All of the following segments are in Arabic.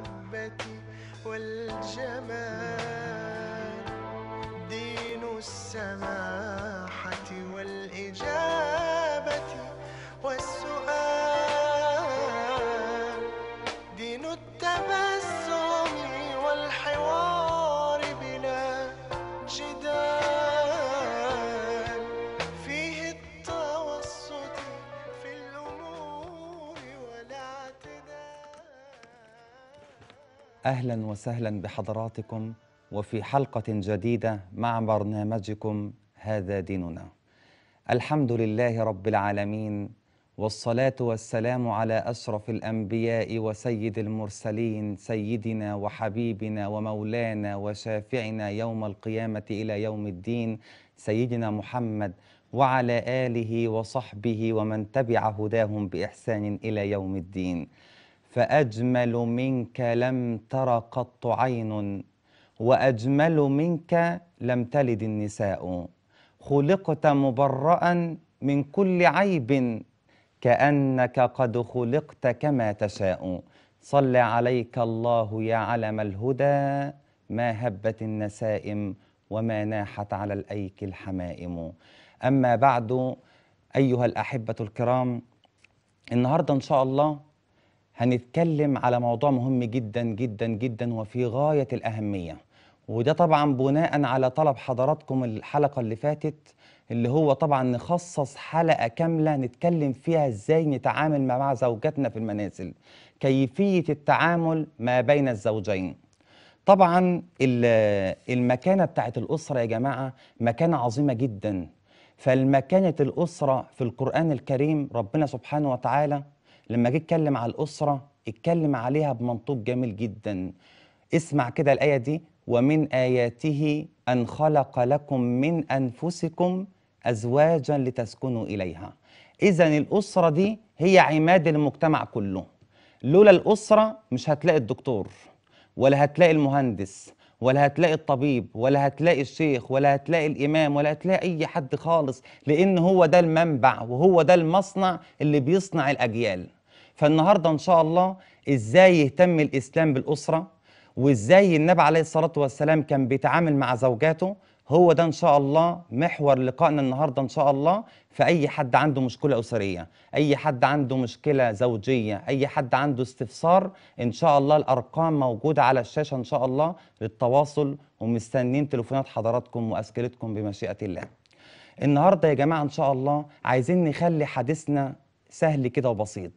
محبتي والجمال دين السماء اهلا وسهلا بحضراتكم وفي حلقه جديده مع برنامجكم هذا ديننا. الحمد لله رب العالمين والصلاه والسلام على اشرف الانبياء وسيد المرسلين سيدنا وحبيبنا ومولانا وشافعنا يوم القيامه الى يوم الدين سيدنا محمد وعلى اله وصحبه ومن تبع هداهم باحسان الى يوم الدين. فأجمل منك لم تر قط عين وأجمل منك لم تلد النساء خلقت مبرأ من كل عيب كأنك قد خلقت كما تشاء صلى عليك الله يا علم الهدى ما هبت النسائم وما ناحت على الأيك الحمائم أما بعد أيها الأحبة الكرام النهاردة إن شاء الله هنتكلم على موضوع مهم جدا جدا جدا وفي غاية الأهمية وده طبعا بناء على طلب حضراتكم الحلقة اللي فاتت اللي هو طبعا نخصص حلقة كاملة نتكلم فيها ازاي نتعامل مع زوجاتنا في المنازل كيفية التعامل ما بين الزوجين طبعا المكانة بتاعت الأسرة يا جماعة مكانة عظيمة جدا فالمكانة الأسرة في القرآن الكريم ربنا سبحانه وتعالى لما جه اتكلم على الاسره اتكلم عليها بمنطوق جميل جدا اسمع كده الايه دي ومن اياته ان خلق لكم من انفسكم ازواجا لتسكنوا اليها اذا الاسره دي هي عماد المجتمع كله لولا الاسره مش هتلاقي الدكتور ولا هتلاقي المهندس ولا هتلاقي الطبيب ولا هتلاقي الشيخ ولا هتلاقي الإمام ولا هتلاقي أي حد خالص لأن هو ده المنبع وهو ده المصنع اللي بيصنع الأجيال فالنهارده ان شاء الله ازاي يهتم الاسلام بالاسره وازاي النبي عليه الصلاه والسلام كان بيتعامل مع زوجاته هو ده ان شاء الله محور لقائنا النهارده ان شاء الله في اي حد عنده مشكله اسريه اي حد عنده مشكله زوجيه اي حد عنده استفسار ان شاء الله الارقام موجوده على الشاشه ان شاء الله للتواصل ومستنين تليفونات حضراتكم واسئلتكم بمشيئه الله النهارده يا جماعه ان شاء الله عايزين نخلي حديثنا سهل كده وبسيط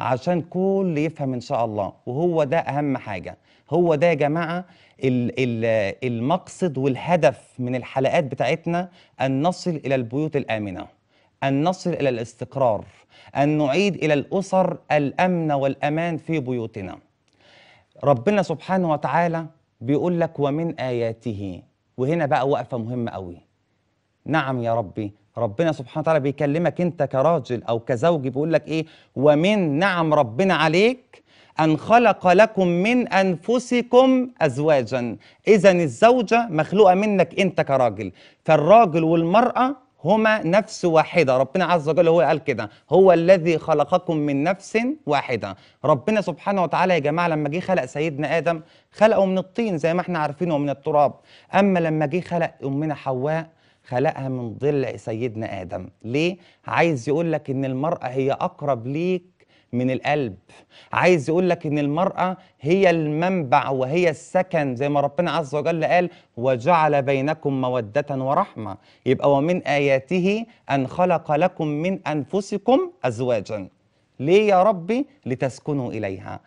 عشان كل يفهم ان شاء الله وهو ده اهم حاجه هو ده يا جماعه المقصد والهدف من الحلقات بتاعتنا ان نصل الى البيوت الامنه ان نصل الى الاستقرار ان نعيد الى الاسر الامن والامان في بيوتنا ربنا سبحانه وتعالى بيقول لك ومن اياته وهنا بقى وقفه مهمه قوي نعم يا ربي ربنا سبحانه وتعالى بيكلمك انت كراجل او كزوج بيقول لك ايه ومن نعم ربنا عليك ان خلق لكم من انفسكم ازواجا اذا الزوجه مخلوقه منك انت كراجل فالراجل والمراه هما نفس واحدة ربنا عز وجل هو قال كده هو الذي خلقكم من نفس واحدة ربنا سبحانه وتعالى يا جماعة لما جه خلق سيدنا آدم خلقه من الطين زي ما احنا عارفينه من التراب أما لما جه خلق أمنا حواء خلقها من ضلع سيدنا آدم ليه؟ عايز يقول لك إن المرأة هي أقرب ليك من القلب عايز يقول لك ان المراه هي المنبع وهي السكن زي ما ربنا عز وجل قال وجعل بينكم موده ورحمه يبقى ومن اياته ان خلق لكم من انفسكم ازواجا ليه يا ربي لتسكنوا اليها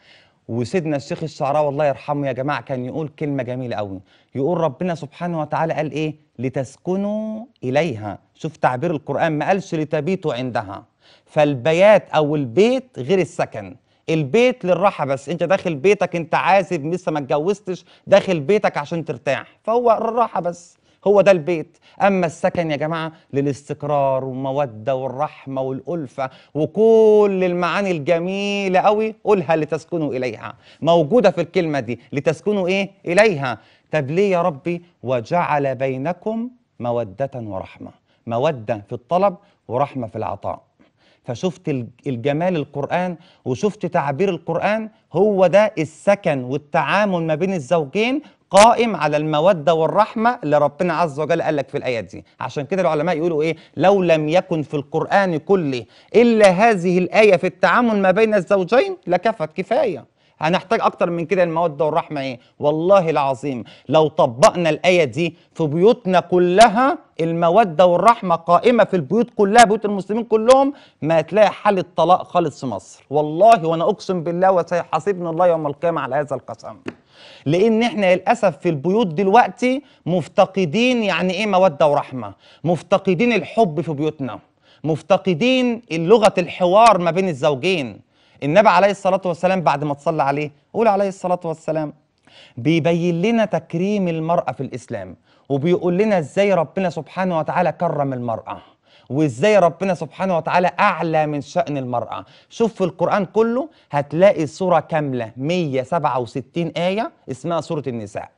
وسيدنا الشيخ الشعراوي الله يرحمه يا جماعه كان يقول كلمه جميله قوي يقول ربنا سبحانه وتعالى قال ايه لتسكنوا اليها شوف تعبير القران ما قالش لتبيتوا عندها فالبيات او البيت غير السكن البيت للراحه بس انت داخل بيتك انت عازب لسه ما اتجوزتش داخل بيتك عشان ترتاح فهو الراحه بس هو ده البيت أما السكن يا جماعة للاستقرار والمودة والرحمة والألفة وكل المعاني الجميلة قوي قولها لتسكنوا إليها موجودة في الكلمة دي لتسكنوا إيه؟ إليها طب ليه يا ربي وجعل بينكم مودة ورحمة مودة في الطلب ورحمة في العطاء فشفت الجمال القرآن وشفت تعبير القرآن هو ده السكن والتعامل ما بين الزوجين قائم على المودة والرحمة اللي ربنا عز وجل قال لك في الآيات دي عشان كده العلماء يقولوا إيه لو لم يكن في القرآن كله إلا هذه الآية في التعامل ما بين الزوجين لكفت كفاية هنحتاج اكتر من كده الموده والرحمه ايه والله العظيم لو طبقنا الايه دي في بيوتنا كلها الموده والرحمه قائمه في البيوت كلها بيوت المسلمين كلهم ما هتلاقي حاله طلاق خالص في مصر والله وانا اقسم بالله وسيحاسبني الله يوم القيامه على هذا القسم لان احنا للاسف في البيوت دلوقتي مفتقدين يعني ايه موده ورحمه مفتقدين الحب في بيوتنا مفتقدين لغه الحوار ما بين الزوجين النبي عليه الصلاة والسلام بعد ما تصلى عليه قول عليه الصلاة والسلام بيبين لنا تكريم المرأة في الإسلام وبيقول لنا إزاي ربنا سبحانه وتعالى كرم المرأة وإزاي ربنا سبحانه وتعالى أعلى من شأن المرأة شوف في القرآن كله هتلاقي سورة كاملة 167 آية اسمها سورة النساء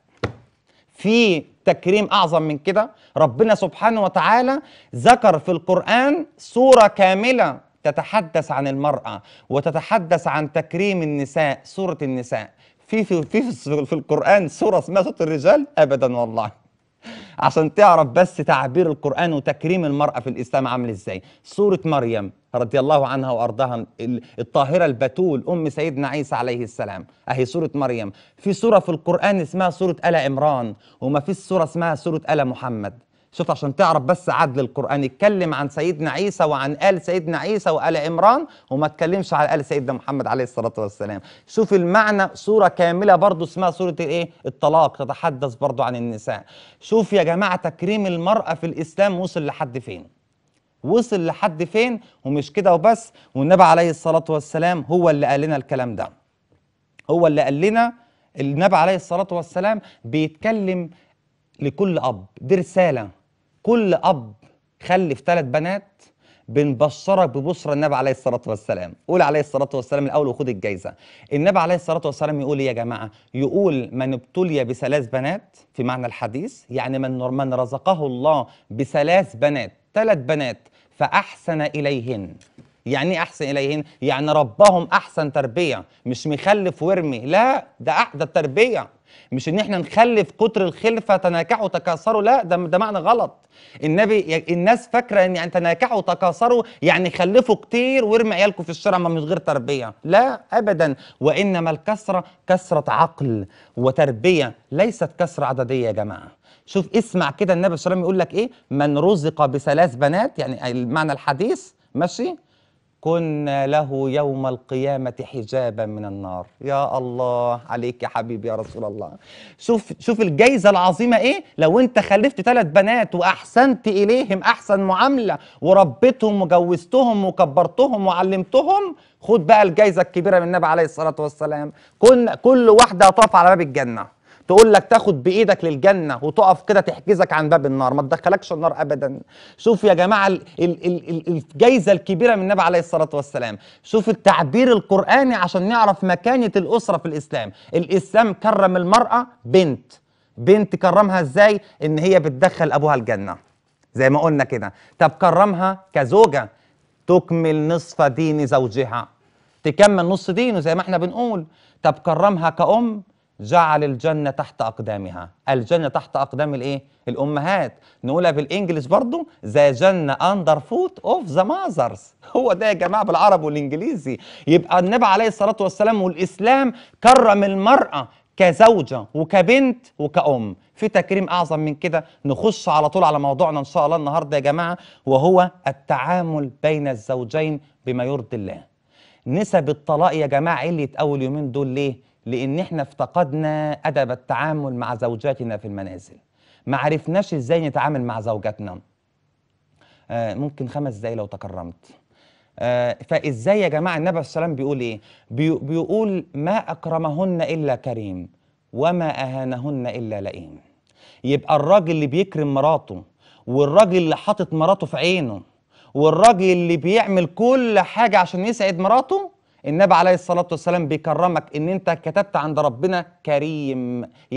في تكريم أعظم من كده ربنا سبحانه وتعالى ذكر في القرآن سورة كاملة تتحدث عن المرأة وتتحدث عن تكريم النساء سورة النساء في في في في القرآن سورة اسمها سورة الرجال أبدا والله عشان تعرف بس تعبير القرآن وتكريم المرأة في الإسلام عامل إزاي سورة مريم رضي الله عنها وأرضاها الطاهرة البتول أم سيدنا عيسى عليه السلام أهي سورة مريم في سورة في القرآن اسمها سورة ألا إمران وما في سورة اسمها سورة ألا محمد شوف عشان تعرف بس عدل القرآن اتكلم عن سيدنا عيسى وعن آل سيدنا عيسى وآل عمران وما اتكلمش على آل سيدنا محمد عليه الصلاة والسلام شوف المعنى سورة كاملة برضو اسمها سورة الايه الطلاق تتحدث برضو عن النساء شوف يا جماعة تكريم المرأة في الإسلام وصل لحد فين وصل لحد فين ومش كده وبس والنبي عليه الصلاة والسلام هو اللي قال لنا الكلام ده هو اللي قال لنا النبي عليه الصلاة والسلام بيتكلم لكل أب دي رسالة كل اب خلف ثلاث بنات بنبشرك ببشرى النبي عليه الصلاه والسلام قول عليه الصلاه والسلام الاول وخد الجايزه النبي عليه الصلاه والسلام يقول إيه يا جماعه يقول من ابتلي بثلاث بنات في معنى الحديث يعني من من رزقه الله بثلاث بنات ثلاث بنات فاحسن اليهن يعني إيه احسن اليهن يعني ربهم احسن تربيه مش مخلف وارمي لا ده ده التربيه مش ان احنا نخلف كتر الخلفه تناكحوا تكاثروا لا ده ده معنى غلط النبي الناس فاكره ان يعني تناكحوا تكاثروا يعني خلفوا كتير وارمي عيالكم في الشارع ما من غير تربيه لا ابدا وانما الكسره كسره عقل وتربيه ليست كسره عدديه يا جماعه شوف اسمع كده النبي صلى الله عليه وسلم يقول لك ايه من رزق بثلاث بنات يعني المعنى الحديث ماشي كنا له يوم القيامة حجابا من النار يا الله عليك يا حبيبي يا رسول الله شوف شوف الجايزة العظيمة ايه لو انت خلفت ثلاث بنات واحسنت اليهم احسن معاملة وربيتهم وجوزتهم وكبرتهم وعلمتهم خد بقى الجايزة الكبيرة من النبي عليه الصلاة والسلام كنا كل واحدة هتقف على باب الجنة تقول لك تاخد بايدك للجنه وتقف كده تحجزك عن باب النار ما تدخلكش النار ابدا شوف يا جماعه الجائزه الكبيره من النبي عليه الصلاه والسلام شوف التعبير القراني عشان نعرف مكانه الاسره في الاسلام الاسلام كرم المراه بنت بنت كرمها ازاي ان هي بتدخل ابوها الجنه زي ما قلنا كده طب كرمها كزوجه تكمل نصف دين زوجها تكمل نص دينه زي ما احنا بنقول طب كرمها كأم جعل الجنة تحت أقدامها الجنة تحت أقدام الإيه؟ الأمهات نقولها بالإنجليش برضو ذا جنة أندر فوت أوف ذا ماذرز هو ده يا جماعة بالعربي والإنجليزي يبقى النبي عليه الصلاة والسلام والإسلام كرم المرأة كزوجة وكبنت وكأم في تكريم أعظم من كده نخش على طول على موضوعنا إن شاء الله النهاردة يا جماعة وهو التعامل بين الزوجين بما يرضي الله نسب الطلاق يا جماعة عليت أول يومين دول ليه؟ لان احنا افتقدنا ادب التعامل مع زوجاتنا في المنازل ما عرفناش ازاي نتعامل مع زوجاتنا آه ممكن خمس دقايق لو تكرمت آه فازاي يا جماعه النبي عليه السلام بيقول ايه بي بيقول ما اكرمهن الا كريم وما اهانهن الا لئيم يبقى الراجل اللي بيكرم مراته والراجل اللي حاطط مراته في عينه والراجل اللي بيعمل كل حاجه عشان يسعد مراته النبي عليه الصلاة والسلام بيكرمك ان انت كتبت عند ربنا كريم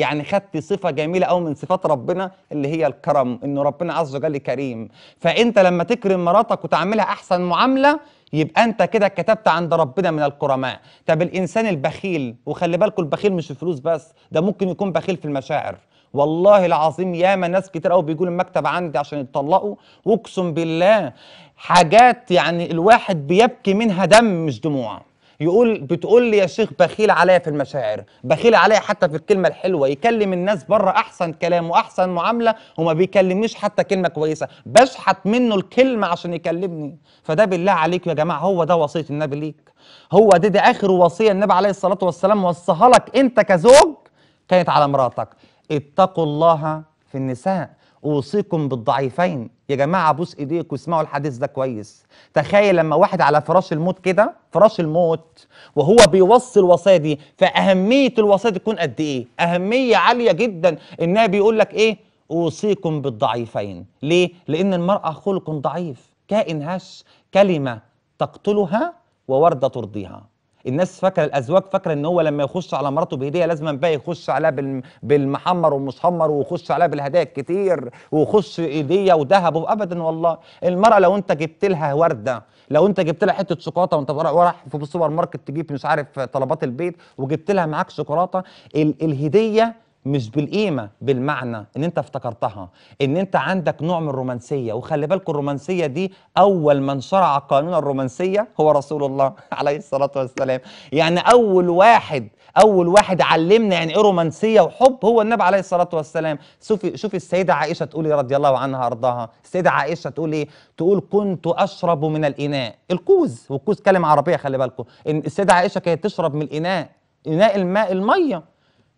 يعني خدت صفة جميلة او من صفات ربنا اللي هي الكرم ان ربنا عز وجل كريم فانت لما تكرم مراتك وتعملها احسن معاملة يبقى انت كده كتبت عند ربنا من الكرماء طب الانسان البخيل وخلي بالكم البخيل مش الفلوس بس ده ممكن يكون بخيل في المشاعر والله العظيم ياما ناس كتير قوي بيجوا المكتب عندي عشان يتطلقوا واقسم بالله حاجات يعني الواحد بيبكي منها دم مش دموع يقول بتقول لي يا شيخ بخيل عليا في المشاعر بخيل عليا حتى في الكلمه الحلوه يكلم الناس بره احسن كلام واحسن معامله وما بيكلمنيش حتى كلمه كويسه بشحت منه الكلمه عشان يكلمني فده بالله عليك يا جماعه هو ده وصيه النبي ليك هو ده دي اخر وصيه النبي عليه الصلاه والسلام وصاها لك انت كزوج كانت على مراتك اتقوا الله في النساء اوصيكم بالضعيفين يا جماعه بوس ايديك واسمعوا الحديث ده كويس تخيل لما واحد على فراش الموت كده فراش الموت وهو بيوصي الوصايا دي فاهميه الوصايا تكون قد ايه اهميه عاليه جدا انها بيقول لك ايه اوصيكم بالضعيفين ليه لان المراه خلق ضعيف كائن هش كلمه تقتلها وورده ترضيها الناس فاكره الازواج فاكره ان هو لما يخش على مراته بهديه لازم بقى يخش عليها بالمحمر والمسحمر ويخش عليها بالهدايا الكتير ويخش هديه وذهب ابدا والله المراه لو انت جبت لها ورده لو انت جبت لها حته شوكولاته وانت رايح في السوبر ماركت تجيب مش عارف طلبات البيت وجبت لها معاك شوكولاته ال الهديه مش بالقيمه بالمعنى ان انت افتكرتها ان انت عندك نوع من الرومانسيه وخلي بالك الرومانسيه دي اول من شرع قانون الرومانسيه هو رسول الله عليه الصلاه والسلام يعني اول واحد اول واحد علمنا يعني ايه رومانسيه وحب هو النبي عليه الصلاه والسلام شوفي شوفي السيده عائشه تقول إيه رضي الله عنها ارضاها السيده عائشه تقول ايه تقول كنت اشرب من الاناء الكوز والكوز كلمه عربيه خلي بالكم ان السيده عائشه كانت تشرب من الاناء اناء الماء الميه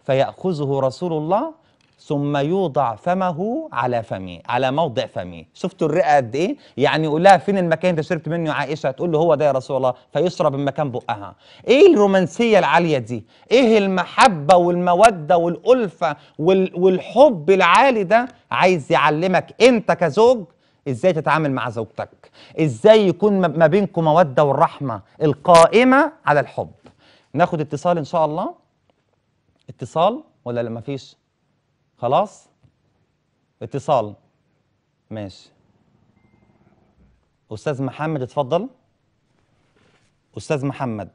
فيأخذه رسول الله ثم يوضع فمه على فمي على موضع فمي شفتوا الرئه قد ايه يعني يقول لها فين المكان اللي شربت منه عائشه تقول له هو ده يا رسول الله فيشرب من مكان بقها ايه الرومانسيه العاليه دي ايه المحبه والموده والالفه والحب العالي ده عايز يعلمك انت كزوج ازاي تتعامل مع زوجتك ازاي يكون ما بينكم موده والرحمه القائمه على الحب ناخد اتصال ان شاء الله اتصال ولا لا مفيش خلاص اتصال ماشي استاذ محمد اتفضل استاذ محمد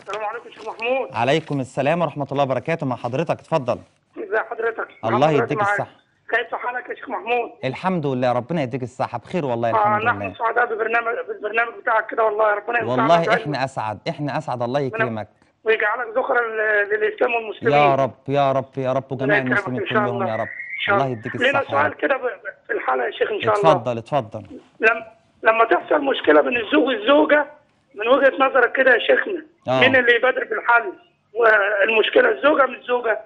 السلام عليكم استاذ محمود عليكم السلام ورحمه الله وبركاته مع حضرتك اتفضل ازي حضرتك الله يديك الصحه كيف حالك يا شيخ محمود؟ الحمد لله ربنا يديك الصحة بخير والله آه، الحمد لله. آه نحن سعداء بالبرنامج بالبرنامج بتاعك كده والله ربنا يسعدك والله احنا اسعد احنا اسعد الله يكرمك ويجعلك ذخرا للاسلام والمسلمين يا رب يا رب يا رب وجميع المسلمين كلهم يا رب الله يديك الصحة لنا سؤال كده في الحلقة يا شيخ ان شاء الله اتفضل اتفضل لما لما تحصل مشكلة بين الزوج والزوجة من وجهة نظرك كده يا شيخنا آه. مين اللي يبادر بالحل؟ والمشكلة الزوجة من الزوجة؟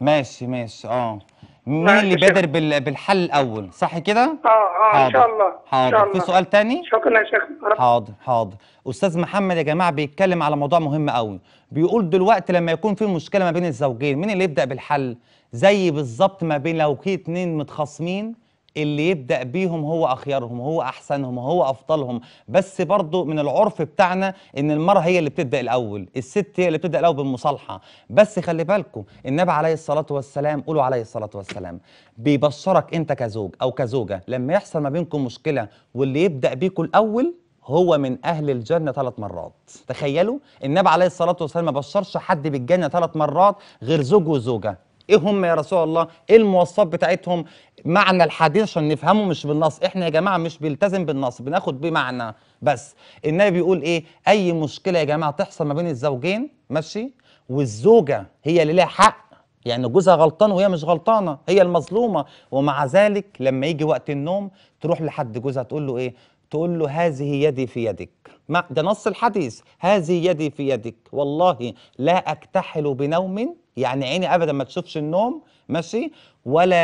ماشي ماشي اه مين اللي بادر بالحل الاول صح كده اه اه ان شاء الله حاضر الله. في سؤال تاني شكرا يا شيخ حاضر حاضر استاذ محمد يا جماعه بيتكلم على موضوع مهم قوي بيقول دلوقتي لما يكون في مشكله ما بين الزوجين مين اللي يبدا بالحل زي بالظبط ما بين لو في اتنين متخاصمين اللي يبدأ بيهم هو أخيارهم هو أحسنهم هو أفضلهم بس برضو من العرف بتاعنا إن المرأة هي اللي بتبدأ الأول الست هي اللي بتبدأ الأول بالمصالحة بس خلي بالكم النبي عليه الصلاة والسلام قولوا عليه الصلاة والسلام بيبشرك أنت كزوج أو كزوجة لما يحصل ما بينكم مشكلة واللي يبدأ بيكم الأول هو من اهل الجنه ثلاث مرات تخيلوا النبي عليه الصلاه والسلام ما بشرش حد بالجنه ثلاث مرات غير زوج وزوجه ايه هم يا رسول الله ايه المواصفات بتاعتهم معنى الحديث عشان نفهمه مش بالنص احنا يا جماعه مش بنلتزم بالنص بناخد بمعنى بس النبي بيقول ايه اي مشكله يا جماعه تحصل ما بين الزوجين ماشي والزوجه هي اللي لها حق يعني جوزها غلطان وهي مش غلطانه هي المظلومه ومع ذلك لما يجي وقت النوم تروح لحد جوزها تقول له ايه تقول له هذه يدي في يدك ما ده نص الحديث هذه يدي في يدك والله لا اكتحل بنوم يعني عيني ابدا ما تشوفش النوم ماشي ولا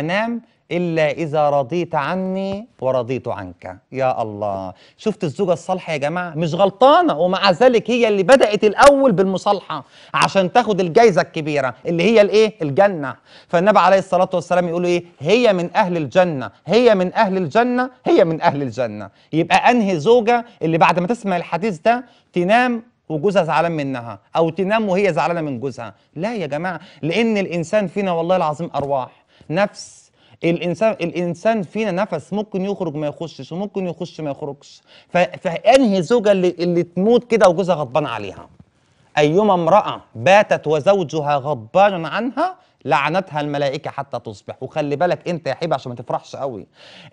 انام الا اذا رضيت عني ورضيت عنك يا الله شفت الزوجه الصالحه يا جماعه مش غلطانه ومع ذلك هي اللي بدات الاول بالمصالحه عشان تاخد الجايزه الكبيره اللي هي الايه الجنه فالنبي عليه الصلاه والسلام يقول ايه هي من اهل الجنه هي من اهل الجنه هي من اهل الجنه يبقى انهي زوجه اللي بعد ما تسمع الحديث ده تنام وجوزها زعلان منها او تنام وهي زعلانه من جوزها لا يا جماعه لان الانسان فينا والله العظيم ارواح نفس الانسان الانسان فينا نفس ممكن يخرج ما يخشش وممكن يخش ما يخرجش فانهي زوجه اللي, اللي تموت كده وجوزها غضبان عليها ايما امراه باتت وزوجها غضبان عنها لعنتها الملائكه حتى تصبح وخلي بالك انت يا حبيبي عشان ما تفرحش قوي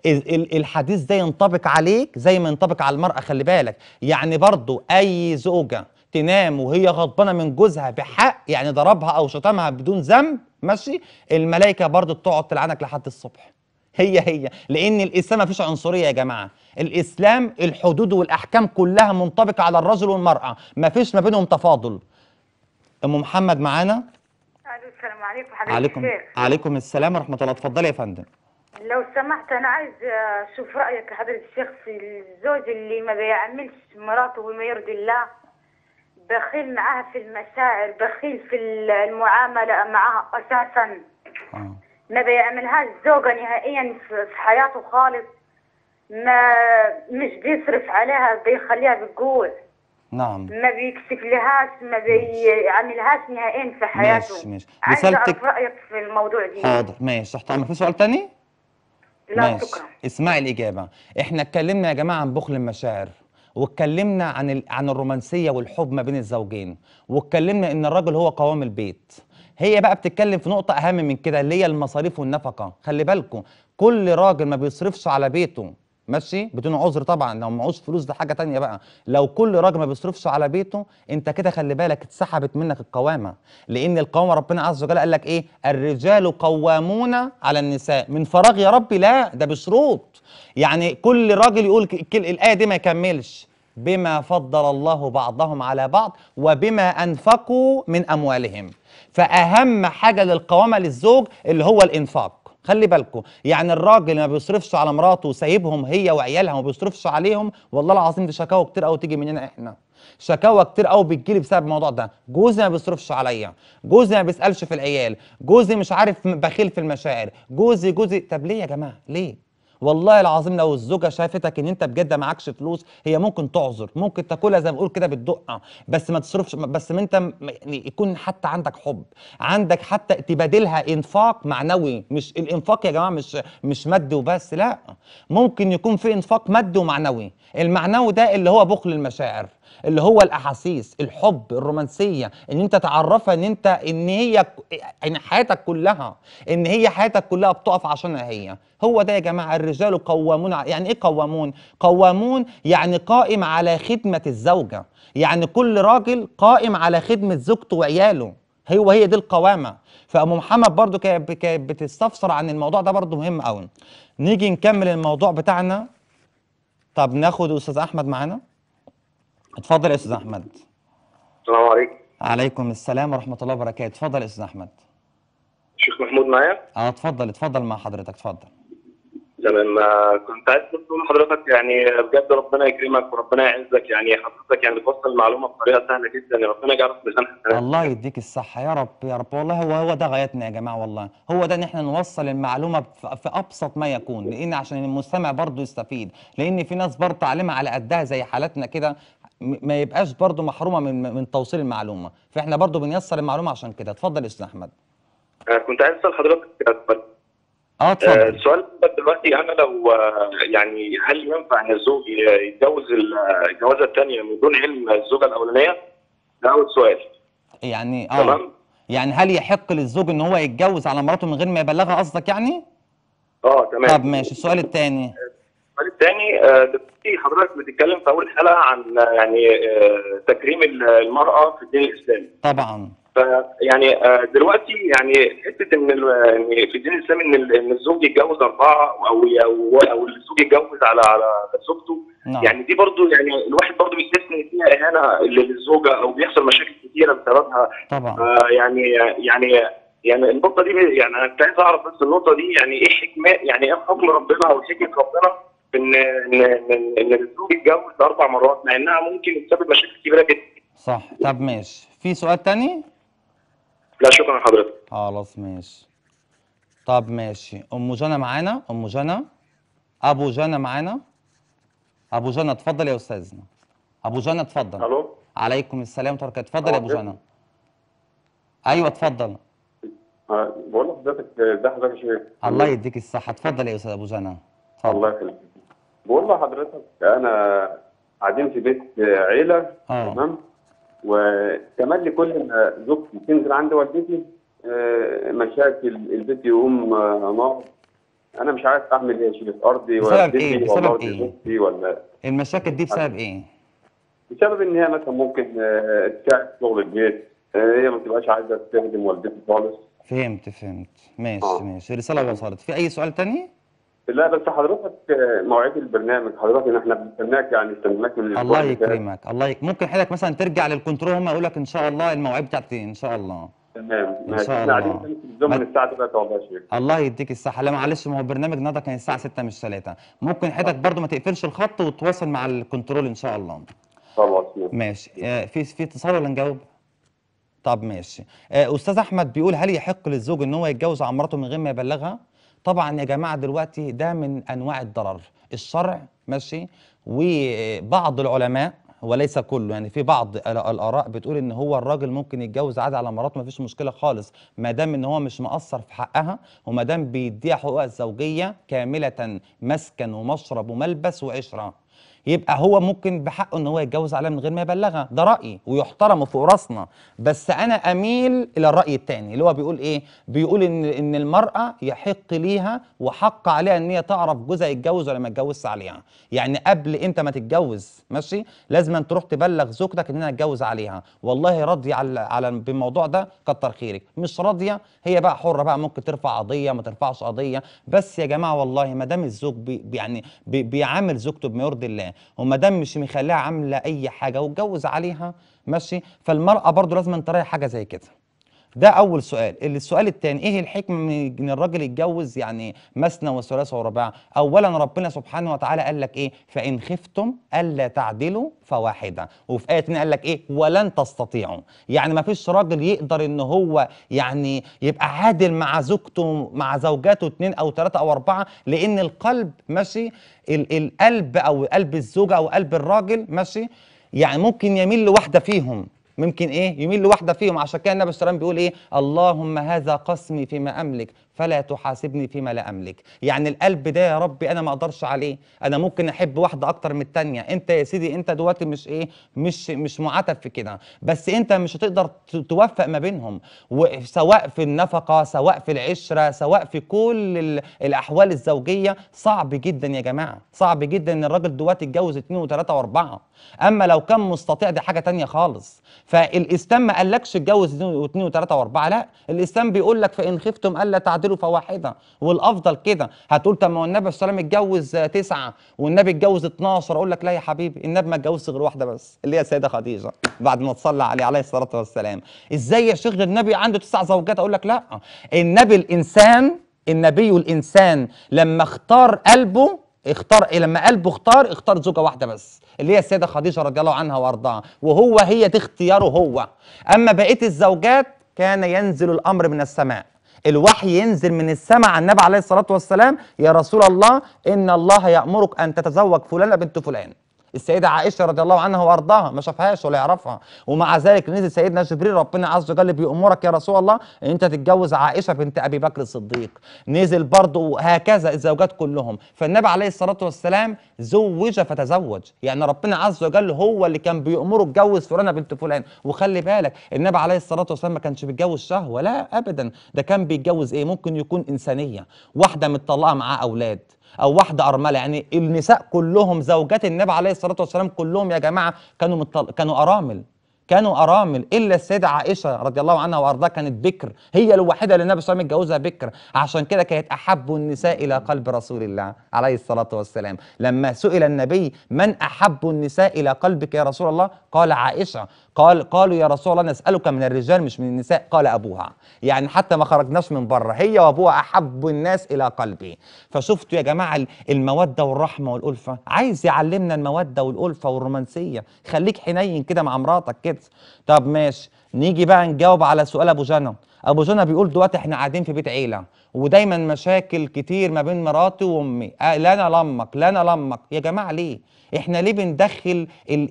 الحديث ده ينطبق عليك زي ما ينطبق على المراه خلي بالك يعني برضو اي زوجه تنام وهي غضبانه من جوزها بحق يعني ضربها او شتمها بدون ذنب ماشي الملائكه برضو بتقعد تلعنك لحد الصبح هي هي لان الاسلام ما فيش عنصريه يا جماعه الاسلام الحدود والاحكام كلها منطبقه على الرجل والمراه ما فيش ما بينهم تفاضل ام محمد معانا عليكم حبيبي عليكم الشيخ. عليكم السلام ورحمه الله اتفضلي يا فندم لو سمحت انا عايز اشوف رايك يا حضره الشيخ في الزوج اللي ما بيعملش مراته بما يرضي الله بخيل معاها في المشاعر بخيل في المعامله معاها اساسا آه. ما بيعملهاش زوجة نهائيا في حياته خالص ما مش بيصرف عليها بيخليها بالجوع نعم ما لهاش ما بيعملهاش يعني نهائيا في حياته ماشي ماشي رسالتك رايك في الموضوع دي حاضر ماشي تعمل في سؤال ثاني؟ لا شكرا اسمعي الاجابه احنا اتكلمنا يا جماعه عن بخل المشاعر واتكلمنا عن ال... عن الرومانسيه والحب ما بين الزوجين واتكلمنا ان الراجل هو قوام البيت هي بقى بتتكلم في نقطه اهم من كده اللي هي المصاريف والنفقه خلي بالكم كل راجل ما بيصرفش على بيته ماشي بدون عذر طبعا لو معوش فلوس ده حاجه تانية بقى لو كل راجل ما بيصرفش على بيته انت كده خلي بالك اتسحبت منك القوامه لان القوامه ربنا عز وجل قال لك ايه الرجال قوامون على النساء من فراغ يا ربي لا ده بشروط يعني كل راجل يقول الايه دي ما يكملش بما فضل الله بعضهم على بعض وبما انفقوا من اموالهم فاهم حاجه للقوامه للزوج اللي هو الانفاق خلي بالكم يعني الراجل ما بيصرفش على مراته وسايبهم هي وعيالها وما بيصرفش عليهم والله العظيم دي شكاوى كتير قوي تيجي مننا احنا شكاوى كتير قوي بتجيلي بسبب الموضوع ده جوزي ما بيصرفش عليا جوزي ما بيسالش في العيال جوزي مش عارف بخيل في المشاعر جوزي جوزي طب ليه يا جماعه ليه والله العظيم لو الزوجه شافتك ان انت بجد معكش فلوس هي ممكن تعذر ممكن تاكلها زي ما بقول كده بالدقه بس ما تصرفش بس ما انت يعني يكون حتى عندك حب عندك حتى تبادلها انفاق معنوي مش الانفاق يا جماعه مش مش مادي وبس لا ممكن يكون في انفاق مادي ومعنوي المعنوي ده اللي هو بخل المشاعر اللي هو الاحاسيس الحب الرومانسيه ان انت تعرفها ان انت ان هي ان حياتك كلها ان هي حياتك كلها بتقف عشانها هي هو ده يا جماعه الرجال قوامون يعني ايه قوامون قوامون يعني قائم على خدمه الزوجه يعني كل راجل قائم على خدمه زوجته وعياله هو هي دي القوامه فام محمد برضو كانت بتستفسر عن الموضوع ده برضو مهم قوي نيجي نكمل الموضوع بتاعنا طب ناخد استاذ احمد معانا اتفضل يا استاذ احمد السلام عليكم عليكم السلام ورحمه الله وبركاته اتفضل يا استاذ احمد شيخ محمود معايا اه اتفضل اتفضل مع حضرتك اتفضل تمام آه، كنت عايز تقول لحضرتك يعني بجد ربنا يكرمك وربنا يعزك يعني حضرتك يعني بتوصل المعلومه بطريقه سهله جدا يعني ربنا يجعلك في الجنه الله يديك الصحه يا رب يا رب والله هو هو ده غايتنا يا جماعه والله هو ده ان احنا نوصل المعلومه في ابسط ما يكون لان عشان المستمع برضه يستفيد لان في ناس برضه تعليمها على قدها زي حالتنا كده ما يبقاش برضو محرومه من من توصيل المعلومه فاحنا برضو بنيسر المعلومه عشان كده اتفضل يا استاذ احمد آه، كنت عايز اسال حضرتك آه،, اه اتفضل السؤال دلوقتي انا لو آه، يعني هل ينفع ان الزوج يتجوز الجوازه الثانيه من دون علم الزوجه الاولانيه؟ ده اول سؤال يعني اه تمام يعني هل يحق للزوج ان هو يتجوز على مراته من غير ما يبلغها قصدك يعني؟ اه تمام طب ماشي السؤال الثاني السؤال الثاني آه، دلوقتي حضرتك بتتكلم في اول حلقه عن آه، يعني آه، تكريم المراه في الدين الاسلامي. طبعا. يعني دلوقتي يعني حته ان يعني، في الدين الاسلامي ان الزوج يتجوز اربعه او او الزوج يتجوز على على زوجته نعم. يعني دي برضو يعني الواحد برضو بيحس ان فيها اهانه للزوجه او بيحصل مشاكل كثيره بسببها طبعا يعني يعني يعني النقطه دي يعني انا كنت عايز اعرف بس النقطه دي يعني ايه حكمه يعني ايه حكم ربنا او حكمه ربنا ان ان ان الزوج يتجوز اربع مرات مع انها ممكن تسبب مشاكل كبيره جدا. صح طب ماشي في سؤال تاني؟ لا شكرا لحضرتك. خلاص ماشي. طب ماشي ام جنى معانا ام جنى ابو جنى معانا ابو جنى اتفضل يا استاذنا ابو جنى اتفضل الو عليكم السلام ورحمه الله اتفضل يا ابو جنى ايوه اتفضل آه، بقول لحضرتك آه، ده حضرتك الله يديك الصحه اتفضل يا استاذ ابو جنى الله يخليك بقول لحضرتك انا قاعدين في بيت عيله آه. تمام وتملي كل ما زوجتي تنزل عند والدتي آه، مشاكل البيت يقوم آه، نار انا مش عارف اعمل ايه اشيل ارضي إيه؟ ولا بسبب ايه بسبب ايه ولا المشاكل دي بسبب ايه بسبب ان هي مثلا ممكن تساعد شغل البيت هي ما تبقاش عايزه تخدم والدتي خالص فهمت فهمت ماشي آه. ماشي الرساله وصلت في اي سؤال تاني لا بس حضرتك آه، مواعيد البرنامج حضرتك احنا بنستناك يعني استناك من الله يكرمك الله يكرمك ممكن حضرتك مثلا ترجع للكنترول هم يقول لك ان شاء الله المواعيد بتاعتي ان شاء الله تمام ان شاء الله من الساعه 3 والله يا شيخ الله يديك الصحه لا معلش ما هو البرنامج النهارده كان الساعه 6 مش 3 ممكن حضرتك برضو ما تقفلش الخط وتواصل مع الكنترول ان شاء الله خلاص ماشي آه، في في اتصال ولا نجاوب؟ طب ماشي آه، استاذ احمد بيقول هل يحق للزوج ان هو يتجوز عمرته من غير ما يبلغها؟ طبعا يا جماعه دلوقتي ده من انواع الضرر الشرع ماشي وبعض العلماء وليس كله يعني في بعض الاراء بتقول ان هو الراجل ممكن يتجوز عادي على مراته مفيش مشكله خالص ما دام ان هو مش مقصر في حقها وما دام بيديها حقوقها الزوجيه كامله مسكن ومشرب وملبس وعشره يبقى هو ممكن بحقه ان هو يتجوز عليها من غير ما يبلغها ده رايي ويحترم في راسنا بس انا اميل الى الراي الثاني اللي هو بيقول ايه بيقول ان ان المراه يحق ليها وحق عليها ان هي تعرف جوزها يتجوز ولا ما يتجوزش عليها يعني قبل انت ما تتجوز ماشي لازم أن تروح تبلغ زوجتك ان انا اتجوز عليها والله راضيه على على بالموضوع ده كتر خيرك مش راضيه هي بقى حره بقى ممكن ترفع قضيه ما ترفعش قضيه بس يا جماعه والله ما دام الزوج بي يعني بي بيعامل زوجته بما يرضي الله وما دام مش مخليها عامله اي حاجه واتجوز عليها ماشي فالمراه برضو لازم تراعي حاجه زي كده ده اول سؤال السؤال الثاني ايه الحكمه من ان الراجل يتجوز يعني مثنى وثلاثه ورباع اولا ربنا سبحانه وتعالى قال لك ايه فان خفتم الا تعدلوا فواحده وفي ايه ثانيه قال لك ايه ولن تستطيعوا يعني ما فيش راجل يقدر ان هو يعني يبقى عادل مع زوجته مع زوجاته اثنين او ثلاثه او اربعه لان القلب ماشي القلب او قلب الزوجه او قلب الراجل ماشي يعني ممكن يميل لواحده فيهم ممكن ايه يميل لواحده فيهم عشان كده النبي صلى الله عليه وسلم بيقول ايه اللهم هذا قسمي فيما املك فلا تحاسبني فيما لا املك يعني القلب ده يا ربي انا ما اقدرش عليه انا ممكن احب واحده اكتر من التانية انت يا سيدي انت دلوقتي مش ايه مش مش معاتب في كده بس انت مش هتقدر توفق ما بينهم سواء في النفقه سواء في العشره سواء في كل الاحوال الزوجيه صعب جدا يا جماعه صعب جدا ان الراجل دلوقتي يتجوز اثنين وثلاثه واربعه اما لو كان مستطيع دي حاجه تانية خالص فالاسلام ما قالكش اتجوز اثنين وثلاثه واربعه لا الاسلام بيقول لك فان خفتم الا تعد له فواحده والافضل كده هتقول طب ما هو النبي صلى الله عليه وسلم اتجوز تسعه والنبي اتجوز 12 اقول لك لا يا حبيبي النبي ما اتجوزش غير واحده بس اللي هي السيده خديجه بعد ما تصلى عليه عليه الصلاه والسلام ازاي يا شيخ النبي عنده تسع زوجات اقول لك لا النبي الانسان النبي الانسان لما اختار قلبه اختار إيه؟ لما قلبه اختار اختار زوجه واحده بس اللي هي السيده خديجه رضي الله عنها وارضاها وهو هي دي اختياره هو اما بقيه الزوجات كان ينزل الامر من السماء الوحي ينزل من السماء على النبي عليه الصلاه والسلام يا رسول الله ان الله يامرك ان تتزوج فلانه بنت فلان السيده عائشه رضي الله عنها وارضاها ما شافهاش ولا يعرفها ومع ذلك نزل سيدنا جبريل ربنا عز وجل بيامرك يا رسول الله ان انت تتجوز عائشه بنت ابي بكر الصديق نزل برضه هكذا الزوجات كلهم فالنبي عليه الصلاه والسلام زوج فتزوج يعني ربنا عز وجل هو اللي كان بيامره اتجوز فلانه بنت فلان وخلي بالك النبي عليه الصلاه والسلام ما كانش بيتجوز شهوه لا ابدا ده كان بيتجوز ايه ممكن يكون انسانيه واحده متطلقه معاه اولاد او واحده ارمله يعني النساء كلهم زوجات النبي عليه الصلاه الصلاه والسلام كلهم يا جماعه كانوا مطل... كانوا ارامل كانوا ارامل الا السيده عائشه رضي الله عنها وارضاها كانت بكر هي الوحيده اللي النبي صلى الله عليه وسلم اتجوزها بكر عشان كده كانت احب النساء الى قلب رسول الله عليه الصلاه والسلام لما سئل النبي من احب النساء الى قلبك يا رسول الله قال عائشه قال قالوا يا رسول الله نسألك من الرجال مش من النساء قال أبوها يعني حتى ما خرجناش من بره هي وأبوها أحب الناس إلى قلبي فشفتوا يا جماعة المودة والرحمة والألفة عايز يعلمنا المودة والألفة والرومانسية خليك حنين كده مع مراتك كده طب ماشي نيجي بقى نجاوب على سؤال أبو جنى أبو جنى بيقول دلوقتي إحنا قاعدين في بيت عيلة ودايما مشاكل كتير ما بين مراتي وامي أه لا انا لامك لا انا لامك يا جماعه ليه احنا ليه بندخل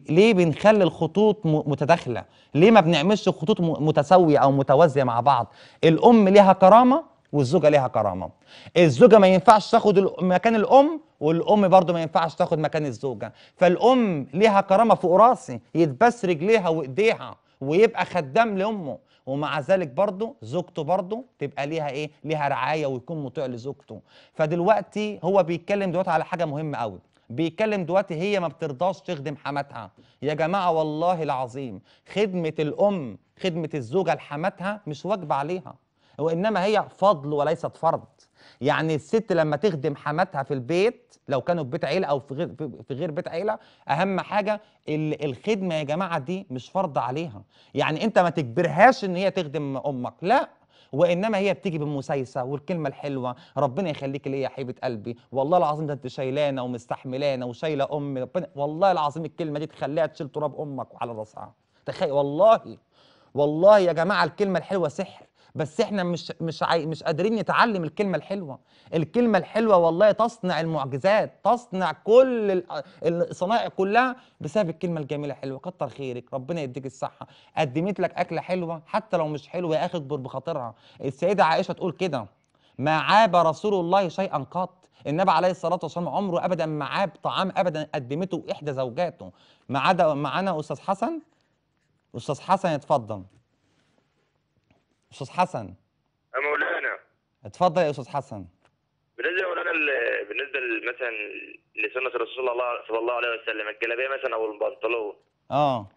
ليه بنخلي الخطوط متداخله ليه ما بنعملش خطوط متساويه او متوازيه مع بعض الام ليها كرامه والزوجه ليها كرامه الزوجه ما ينفعش تاخد مكان الام والام برضه ما ينفعش تاخد مكان الزوجه فالام ليها كرامه فوق راسي يتبس رجليها وايديها ويبقى خدام لامه ومع ذلك برضه زوجته برضه تبقى ليها ايه ليها رعايه ويكون مطيع لزوجته فدلوقتي هو بيتكلم دلوقتي على حاجه مهمه قوي بيتكلم دلوقتي هي ما بترضاش تخدم حماتها يا جماعه والله العظيم خدمه الام خدمه الزوجه لحماتها مش واجبه عليها وانما هي فضل وليست فرض يعني الست لما تخدم حماتها في البيت لو كانوا في بيت عيله او في غير في غير بيت عيله اهم حاجه الخدمه يا جماعه دي مش فرض عليها يعني انت ما تجبرهاش ان هي تخدم امك لا وانما هي بتيجي بالمسايسه والكلمه الحلوه ربنا يخليك ليا يا حبيبه قلبي والله العظيم ده انت شايلانا ومستحملانا وشايله امي ربنا والله العظيم الكلمه دي تخليها تشيل تراب امك وعلى راسها تخيل والله والله يا جماعه الكلمه الحلوه سحر بس احنا مش مش عاي... مش قادرين نتعلم الكلمه الحلوه الكلمه الحلوه والله تصنع المعجزات تصنع كل الصنائع كلها بسبب الكلمه الجميله حلوه كتر خيرك ربنا يديك الصحه قدمت لك اكله حلوه حتى لو مش حلوه يا اخي اكبر بخاطرها السيده عائشه تقول كده ما عاب رسول الله شيئا قط النبي عليه الصلاه والسلام عمره ابدا ما عاب طعام ابدا قدمته احدى زوجاته ما عدا معانا استاذ حسن استاذ حسن اتفضل استاذ حسن يا مولانا اتفضل يا استاذ حسن بالنسبه مولانا بالنسبه مثلا لسنه الرسول الله صلى الله عليه وسلم الجلابيه مثلا او البنطلون اه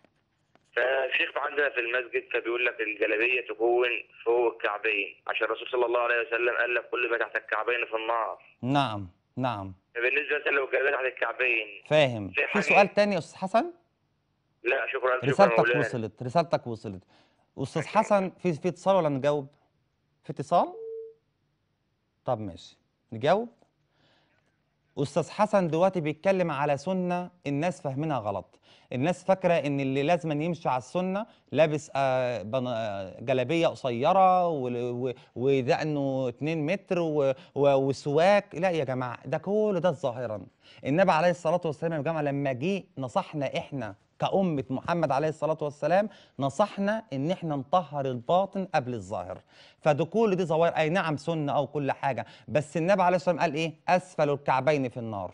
فالشيخ عندنا في المسجد فبيقول لك الجلابيه تكون فوق الكعبين عشان الرسول صلى الله عليه وسلم قال لك كل ما تحت الكعبين في النار نعم نعم فبالنسبه مثلا لو الجلابيه تحت الكعبين فاهم في, في سؤال تاني يا استاذ حسن لا شكرا رسالتك وصلت رسالتك وصلت استاذ حسن في في اتصال ولا نجاوب في اتصال طب ماشي نجاوب استاذ حسن دلوقتي بيتكلم على سنه الناس فاهمينها غلط الناس فاكره ان اللي لازم يمشي على السنه لابس آه، آه، جلابيه قصيره ودقنه 2 متر وسواك لا يا جماعه ده كل ده ظاهرا النبي عليه الصلاه والسلام يا جماعه لما جه نصحنا احنا كأمة محمد عليه الصلاة والسلام نصحنا إن إحنا نطهر الباطن قبل الظاهر فدخول دي ظواهر أي نعم سنة أو كل حاجة بس النبي عليه الصلاة والسلام قال إيه أسفل الكعبين في النار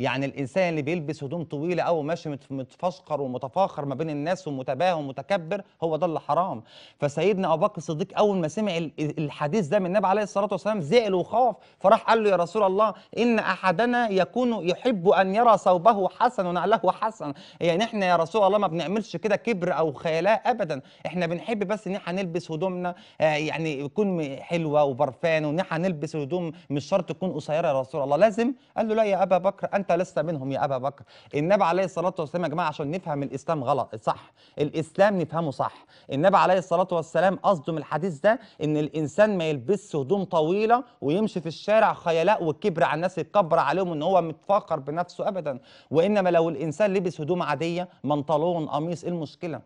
يعني الانسان اللي بيلبس هدوم طويله او ماشي متفشقر ومتفاخر ما بين الناس ومتباهي ومتكبر هو ده اللي حرام فسيدنا ابو بكر الصديق اول ما سمع الحديث ده من النبي عليه الصلاه والسلام زعل وخاف فراح قال له يا رسول الله ان احدنا يكون يحب ان يرى ثوبه حسن ونعله حسن يعني احنا يا رسول الله ما بنعملش كده كبر او خيلاء ابدا احنا بنحب بس ان احنا نلبس هدومنا آه، يعني يكون حلوه وبرفان وان احنا نلبس هدوم مش شرط تكون قصيره يا رسول الله لازم قال له لا يا ابا بكر انت أنت لست منهم يا أبا بكر النبي عليه الصلاة والسلام يا جماعة عشان نفهم الإسلام غلط صح الإسلام نفهمه صح النبي عليه الصلاة والسلام قصده من الحديث ده إن الإنسان ما يلبسش هدوم طويلة ويمشي في الشارع خيلاء وكبر على الناس يتكبر عليهم إن هو متفاخر بنفسه أبدا وإنما لو الإنسان لبس هدوم عادية منطلون قميص إيه المشكلة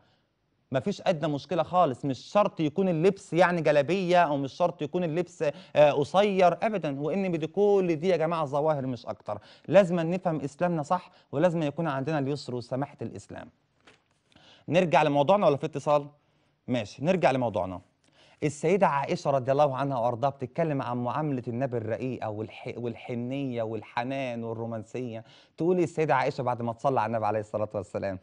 ما فيش ادنى مشكله خالص مش شرط يكون اللبس يعني جلابيه او مش شرط يكون اللبس آه، قصير ابدا وان بدي كل دي يا جماعه ظواهر مش اكتر لازم نفهم اسلامنا صح ولازم يكون عندنا اليسر وسماحه الاسلام نرجع لموضوعنا ولا في اتصال ماشي نرجع لموضوعنا السيدة عائشة رضي الله عنها وأرضاها بتتكلم عن معاملة النبي الرقيقة والح... والحنية والحنان والرومانسية تقول السيدة عائشة بعد ما تصلى على النبي عليه الصلاة والسلام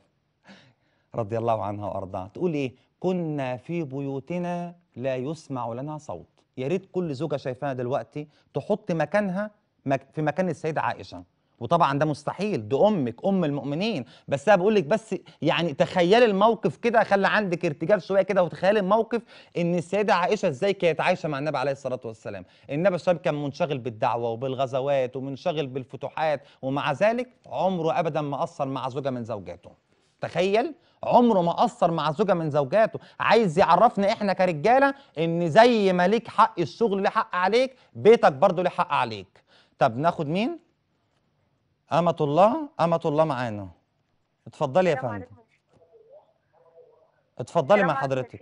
رضي الله عنها وأرضاها تقول إيه كنا في بيوتنا لا يسمع لنا صوت يا ريت كل زوجة شايفانا دلوقتي تحط مكانها في مكان السيدة عائشة وطبعا ده مستحيل دي امك ام المؤمنين بس انا بقول لك بس يعني تخيلي الموقف كده خلي عندك ارتجال شويه كده وتخيلي الموقف ان السيده عائشه ازاي كانت عايشه مع النبي عليه الصلاه والسلام النبي الشاب كان منشغل بالدعوه وبالغزوات ومنشغل بالفتوحات ومع ذلك عمره ابدا ما قصر مع زوجه من زوجاته تخيل عمره ما قصر مع زوجه من زوجاته عايز يعرفنا احنا كرجاله ان زي ما ليك حق الشغل ليه حق عليك بيتك برضه ليه حق عليك طب ناخد مين امه الله امه الله معانا اتفضلي يا فندم اتفضلي مع حضرتك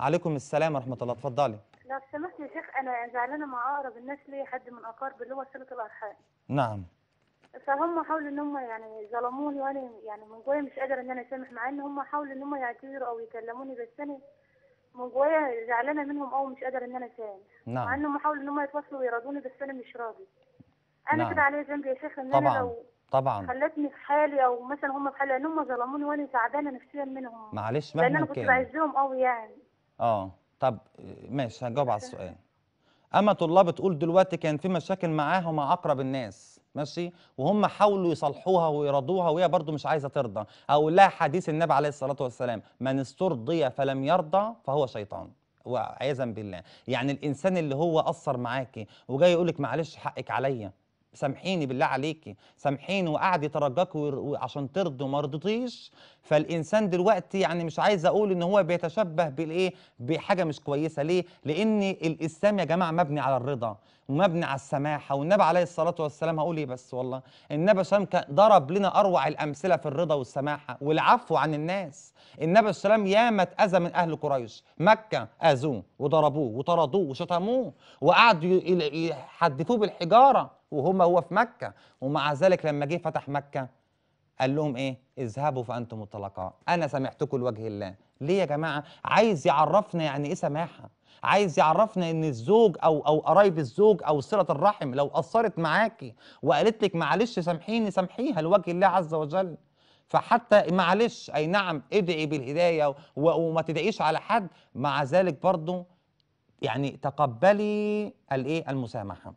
عليكم السلام ورحمه الله اتفضلي لو سمحت يا شيخ انا زعلانه مع اقرب الناس ليا حد من اقاربي اللي هو صله الارحام نعم فهم حاولوا ان هم يعني ظلموني وانا يعني من جوايا مش قادره ان انا اسامح مع ان هم حاولوا ان هم يعتذروا او يكلموني بس انا من جوايا زعلانه منهم او مش قادره ان انا اسامح نعم مع انهم حاولوا ان هم يتواصلوا ويراضوني بس انا مش راضي انا نعم. كده عليا ذنب يا شيخ ان طبعًا. انا لو طبعا خلتني في حالي او مثلا هم في حالي ان هم ظلموني وانا تعبانه نفسيا منهم معلش مهما لان انا كنت بعزهم قوي يعني اه طب ماشي هجاوب على السؤال اما طلاب تقول دلوقتي كان في مشاكل معاهم ومع اقرب الناس ماشي وهم حاولوا يصلحوها ويرضوها وهي برضو مش عايزه ترضى او لا حديث النبي عليه الصلاه والسلام من استرضي فلم يرضى فهو شيطان وعياذا بالله يعني الانسان اللي هو قصر معاكي وجاي يقولك معلش حقك عليا سامحيني بالله عليكي سامحيني وقعد يترجاك عشان ترضي وما رضيتيش فالانسان دلوقتي يعني مش عايز اقول ان هو بيتشبه بالايه بحاجه مش كويسه ليه لان الاسلام يا جماعه مبني على الرضا ومبني على السماحه والنبي عليه الصلاه والسلام هقول ايه بس والله النبي صلى الله عليه ضرب لنا اروع الامثله في الرضا والسماحه والعفو عن الناس النبي صلى الله عليه وسلم ياما اتاذى من اهل قريش مكه اذوه وضربوه وطردوه وشتموه وقعدوا يحدفوه بالحجاره وهم هو في مكة ومع ذلك لما جه فتح مكة قال لهم ايه اذهبوا فأنتم الطلقاء أنا سامحتكم لوجه الله ليه يا جماعة عايز يعرفنا يعني ايه سماحة عايز يعرفنا ان الزوج او او قرايب الزوج او صله الرحم لو قصرت معاكي وقالت لك معلش سامحيني سامحيها لوجه الله عز وجل فحتى معلش اي نعم ادعي بالهدايه وما تدعيش على حد مع ذلك برضه يعني تقبلي الايه المسامحه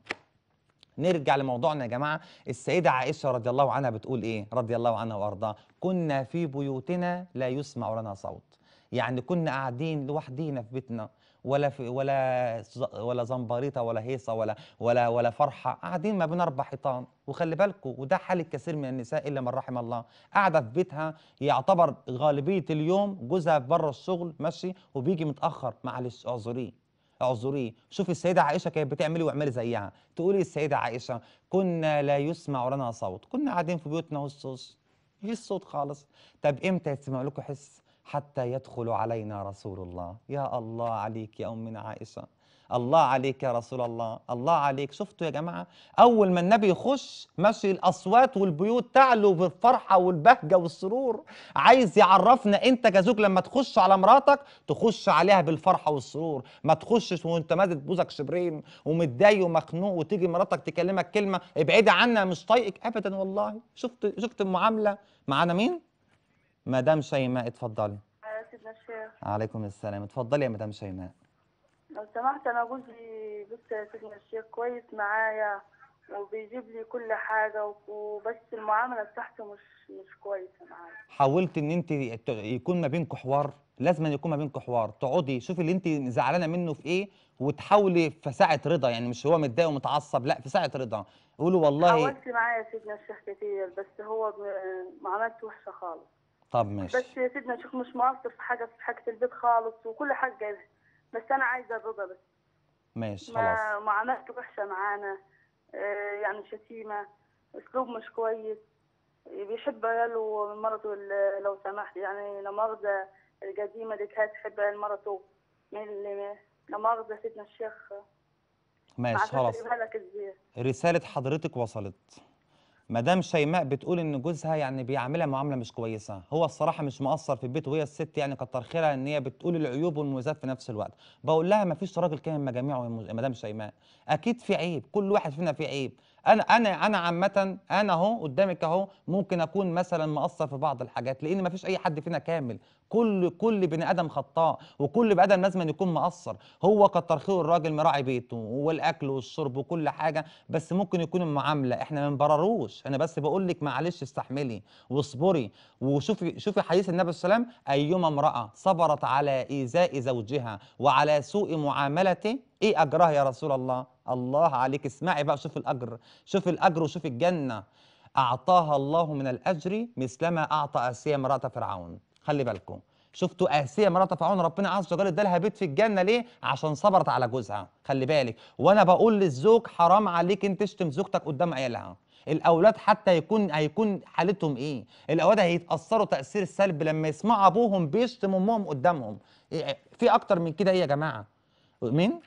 نرجع لموضوعنا يا جماعه السيده عائشه رضي الله عنها بتقول ايه رضي الله عنها وارضاها كنا في بيوتنا لا يسمع لنا صوت يعني كنا قاعدين لوحدينا في بيتنا ولا في ولا ولا زمبريطه ولا هيصه ولا ولا ولا فرحه قاعدين ما بين اربع حيطان وخلي بالكم وده حال الكثير من النساء الا من رحم الله قاعده في بيتها يعتبر غالبيه اليوم جوزها بره الشغل ماشي وبيجي متاخر معلش اعذريه اعذريه شوفي السيده عائشه كانت بتعملي واعملي زيها تقولي السيده عائشه كنا لا يسمع لنا صوت كنا قاعدين في بيوتنا والصوص مفيش صوت خالص طب امتى يسمع لكم حس حتى يدخل علينا رسول الله يا الله عليك يا امنا عائشه الله عليك يا رسول الله الله عليك شفتوا يا جماعة أول ما النبي يخش ماشي الأصوات والبيوت تعلو بالفرحة والبهجة والسرور عايز يعرفنا أنت كزوج لما تخش على مراتك تخش عليها بالفرحة والسرور ما تخشش وأنت مادد بوزك شبرين ومتضايق ومخنوق وتيجي مراتك تكلمك كلمة ابعدي عنها مش طايقك أبدا والله شفت شفت المعاملة معانا مين؟ مدام شيماء اتفضلي آه، سيدنا الشيخ عليكم السلام اتفضلي يا مدام شيماء لو سمحت انا جوزي بس يا سيدنا الشيخ كويس معايا وبيجيب لي كل حاجه وبس المعامله بتاعته مش مش كويسه معايا حاولت ان انت يكون ما بينكوا حوار لازم أن يكون ما بينكوا حوار تقعدي شوفي اللي انت زعلانه منه في ايه وتحاولي في ساعه رضا يعني مش هو متضايق ومتعصب لا في ساعه رضا قولوا والله حاولت معايا يا سيدنا الشيخ كتير بس هو معاملته وحشه خالص طب ماشي بس يا سيدنا الشيخ مش مقصر في حاجه في حاجه البيت خالص وكل حاجه جايبها بس انا عايزه الرضا بس ماشي خلاص ما معاملة وحشه معانا آه، يعني شتيمه اسلوب مش كويس بيحب عياله ومرته لو سمحت يعني لمرضى القديمه دي كانت تحب عيال مرته من لمرضى سيدنا الشيخ ماشي خلاص رساله حضرتك وصلت مدام شيماء بتقول ان جوزها يعني بيعاملها معامله مش كويسه هو الصراحه مش مقصر في البيت وهي الست يعني كتر خيرها ان هي بتقول العيوب والمميزات في نفس الوقت بقول لها ما فيش راجل كامل مجاميعه يا مدام شيماء اكيد في عيب كل واحد فينا في عيب انا انا انا عامه انا اهو قدامك اهو ممكن اكون مثلا مقصر في بعض الحاجات لان مفيش اي حد فينا كامل كل كل بني ادم خطاء وكل بني ادم لازم يكون مقصر هو كتر خير الراجل مراعي بيته والاكل والشرب وكل حاجه بس ممكن يكون المعامله احنا ما نبرروش انا بس بقول لك معلش استحملي واصبري وشوفي شوفي حديث النبي صلى الله عليه وسلم ايما امراه صبرت على ايذاء زوجها وعلى سوء معاملته ايه اجرها يا رسول الله الله عليك اسمعي بقى شوف الاجر شوف الاجر وشوف الجنه اعطاها الله من الاجر مثلما اعطى اسيا امراه فرعون خلي بالكم شفتوا آسية مرات فرعون ربنا عز وجل ادالها بيت في الجنة ليه؟ عشان صبرت على جوزها، خلي بالك، وأنا بقول للزوج حرام عليك أنت تشتم زوجتك قدام عيالها. الاولاد حتى هيكون هيكون حالتهم ايه الاولاد هيتاثروا تاثير سلبي لما يسمعوا ابوهم بيشتم امهم قدامهم إيه، إيه، في اكتر من كده ايه يا جماعه مين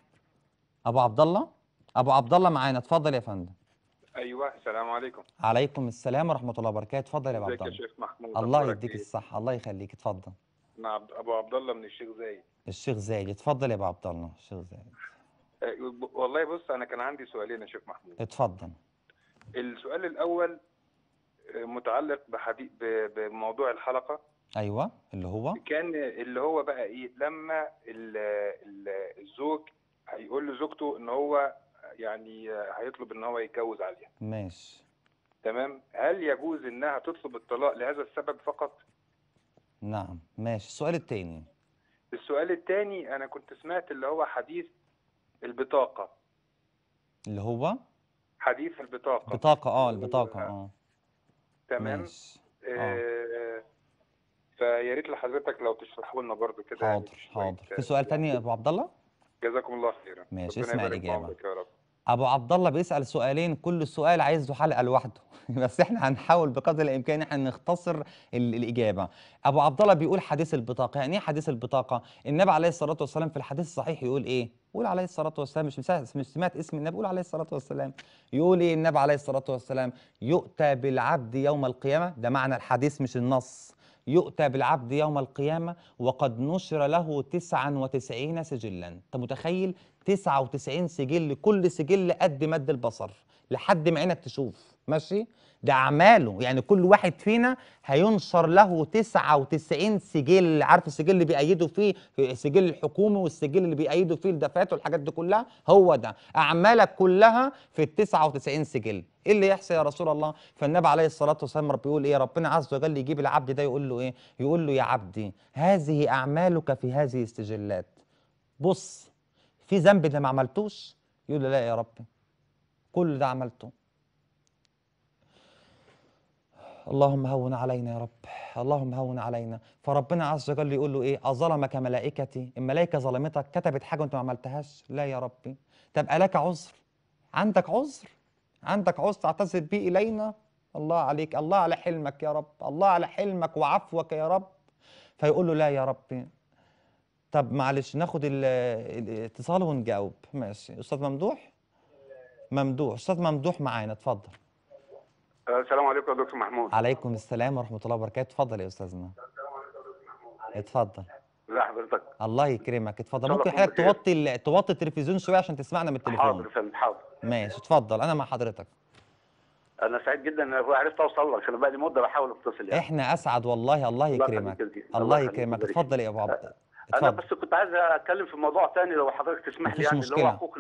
ابو عبد الله ابو عبد الله معانا اتفضل يا فندم ايوه السلام عليكم عليكم السلام ورحمه الله وبركاته اتفضل يا ابو عبد الله ازيك يا شيخ محمود الله يديك إيه؟ الصحه الله يخليك اتفضل انا ابو عبد الله من الشيخ زايد الشيخ زايد اتفضل يا ابو عبد الله الشيخ زايد آه، والله بص انا كان عندي سؤالين يا شيخ محمود اتفضل السؤال الاول آه، متعلق بحديث بموضوع الحلقه ايوه اللي هو كان اللي هو بقى ايه لما الزوج هيقول لزوجته ان هو يعني هيطلب ان هو يتجوز عليها ماشي تمام هل يجوز انها تطلب الطلاق لهذا السبب فقط نعم ماشي السؤال الثاني السؤال الثاني انا كنت سمعت اللي هو حديث البطاقه اللي هو حديث البطاقه بطاقه اه البطاقه اه تمام ماشي. آه، آه. فيا ريت لحضرتك لو تشرحه لنا برضه كده يعني حاضر حاضر في سؤال تاني يا ابو عبد الله جزاكم الله خيرا ماشي اسمع الاجابه يا رب ابو عبد الله بيسال سؤالين كل سؤال عايز له حلقه لوحده بس احنا هنحاول بقدر الامكان احنا نختصر الاجابه ابو عبد الله بيقول حديث البطاقه يعني ايه حديث البطاقه النبي عليه الصلاه والسلام في الحديث الصحيح يقول ايه يقول عليه الصلاه والسلام مش مش سمعت اسم النبي يقول عليه الصلاه والسلام يقول ايه النبي عليه الصلاه والسلام يؤتى بالعبد يوم القيامه ده معنى الحديث مش النص يؤتى بالعبد يوم القيامة وقد نشر له 99 سجلا أنت متخيل 99 سجل كل سجل قد مد البصر لحد ما عينك تشوف ماشي ده اعماله يعني كل واحد فينا هينشر له 99 سجل عارف السجل اللي بيأيدوا فيه السجل الحكومي والسجل اللي بيأيدوا فيه الدفاتر والحاجات دي كلها هو ده اعمالك كلها في ال 99 سجل ايه اللي يحصل يا رسول الله فالنبي عليه الصلاه والسلام رب يقول ايه ربنا عز وجل يجيب العبد ده يقول له ايه يقول له يا عبدي هذه اعمالك في هذه السجلات بص في ذنب انت ما عملتوش يقول له لا يا ربي كل ده عملته اللهم هون علينا يا رب اللهم هون علينا فربنا عز وجل يقول له ايه اظلمك ملائكتي الملائكه ظلمتك كتبت حاجه وانت ما عملتهاش لا يا ربي تبقى لك عذر عندك عذر عندك عذر تعتذر به الينا الله عليك الله على حلمك يا رب الله على حلمك وعفوك يا رب فيقول له لا يا ربي طب معلش ناخد الاتصال ونجاوب ماشي استاذ ممدوح ممدوح استاذ ممدوح معانا اتفضل آه، السلام عليكم يا دكتور محمود عليكم السلام ورحمه الله وبركاته اتفضل يا استاذنا اتفضل لا حضرتك الله يكرمك اتفضل ممكن حضرتك توطي ال... توطي التلفزيون شويه عشان تسمعنا من التليفون حاضر فندم حاضر ماشي اتفضل انا مع حضرتك انا سعيد جدا ان عرفت اوصل لك انا بقى لي مده بحاول اتصل يعني احنا اسعد والله الله يكرمك الله يكرمك اتفضل يا ابو عبد انا بس كنت عايز اتكلم في موضوع ثاني لو حضرتك تسمح لي يعني مشكلة. اللي هو حقوق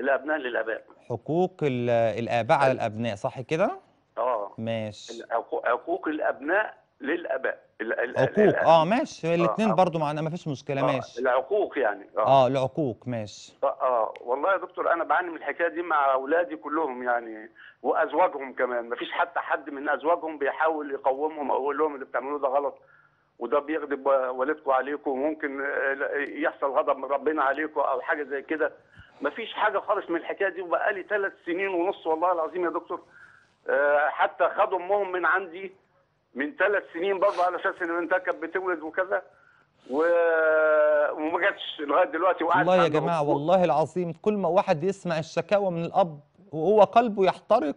الابناء للاباء حقوق الاباء على الابناء صح كده اه ماشي حقوق الابناء للاباء العقوق اه ماشي آه، الاثنين آه. برضو معنا ما فيش مشكله آه. ماشي العقوق يعني اه, آه العقوق ماشي آه. اه والله يا دكتور انا بعاني من الحكايه دي مع اولادي كلهم يعني وازواجهم كمان ما فيش حتى حد من ازواجهم بيحاول يقومهم او يقول لهم اللي بتعملوه ده غلط وده بيغضب والدكم عليكم وممكن يحصل غضب من ربنا عليكم او حاجه زي كده مفيش حاجه خالص من الحكايه دي وبقى لي ثلاث سنين ونص والله العظيم يا دكتور آه، حتى خدوا امهم من عندي من ثلاث سنين برضه على اساس ان انت كانت بتولد وكذا و... وما جاتش لغايه دلوقتي وقعدت والله يا جماعه والله العظيم كل ما واحد يسمع الشكاوى من الاب وهو قلبه يحترق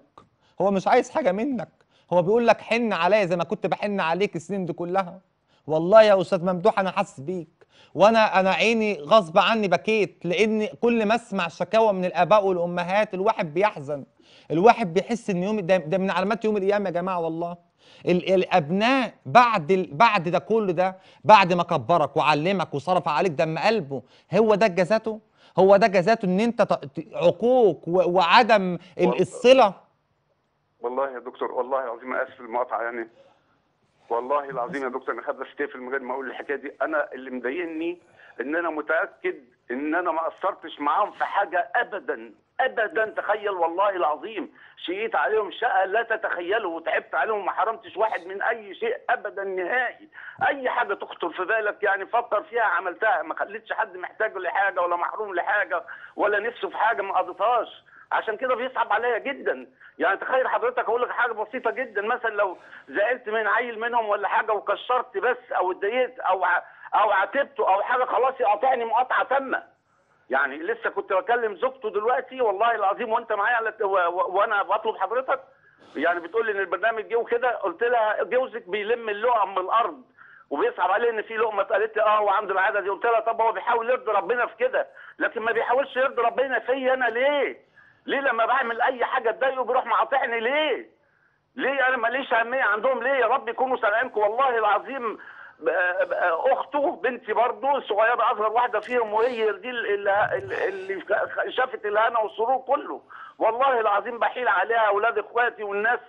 هو مش عايز حاجه منك هو بيقول لك حن عليا زي ما كنت بحن عليك السنين دي كلها والله يا استاذ ممدوح انا حاسس بيك وانا انا عيني غصب عني بكيت لان كل ما اسمع شكاوى من الاباء والامهات الواحد بيحزن الواحد بيحس ان يوم ده, ده من علامات يوم القيامه يا جماعه والله الابناء بعد بعد ده كل ده بعد ما كبرك وعلمك وصرف عليك دم قلبه هو ده جزاته هو ده جزاته ان انت عقوق وعدم الصله والله يا دكتور والله العظيم اسف المقاطعه يعني والله العظيم يا دكتور انا خدت اشتكي من غير ما اقول الحكايه دي انا اللي مضايقني ان انا متاكد ان انا ما قصرتش معاهم في حاجه ابدا ابدا تخيل والله العظيم شيئت عليهم شقه لا تتخيله وتعبت عليهم وما حرمتش واحد من اي شيء ابدا نهائي اي حاجه تخطر في بالك يعني فكر فيها عملتها ما خليتش حد محتاج لحاجه ولا محروم لحاجه ولا نفسه في حاجه ما قضيتهاش عشان كده بيصعب عليا جدا يعني تخيل حضرتك اقول لك حاجه بسيطه جدا مثلا لو زعلت من عيل منهم ولا حاجه وكشرت بس او اتضايقت او او عاتبته او حاجه خلاص يقاطعني مقاطعه تامه يعني لسه كنت بكلم زوجته دلوقتي والله العظيم وانت معايا على وانا بطلب حضرتك يعني بتقول لي ان البرنامج جه وكده قلت لها جوزك بيلم اللقم من الارض وبيصعب عليه ان في لقمه قالت لي اه وعنده العاده دي قلت لها طب هو بيحاول يرضي ربنا في كده لكن ما بيحاولش يرضي ربنا فيا انا ليه؟ ليه لما بعمل اي حاجه اتضايقوا بيروح مقاطعني ليه؟ ليه انا ماليش اهميه عندهم ليه يا رب يكونوا سامعينكم والله العظيم اخته بنتي برضه الصغيره اصغر واحده فيهم وهي دي اللي, اللي شافت الهنا والسرور كله والله العظيم بحيل عليها اولاد اخواتي والناس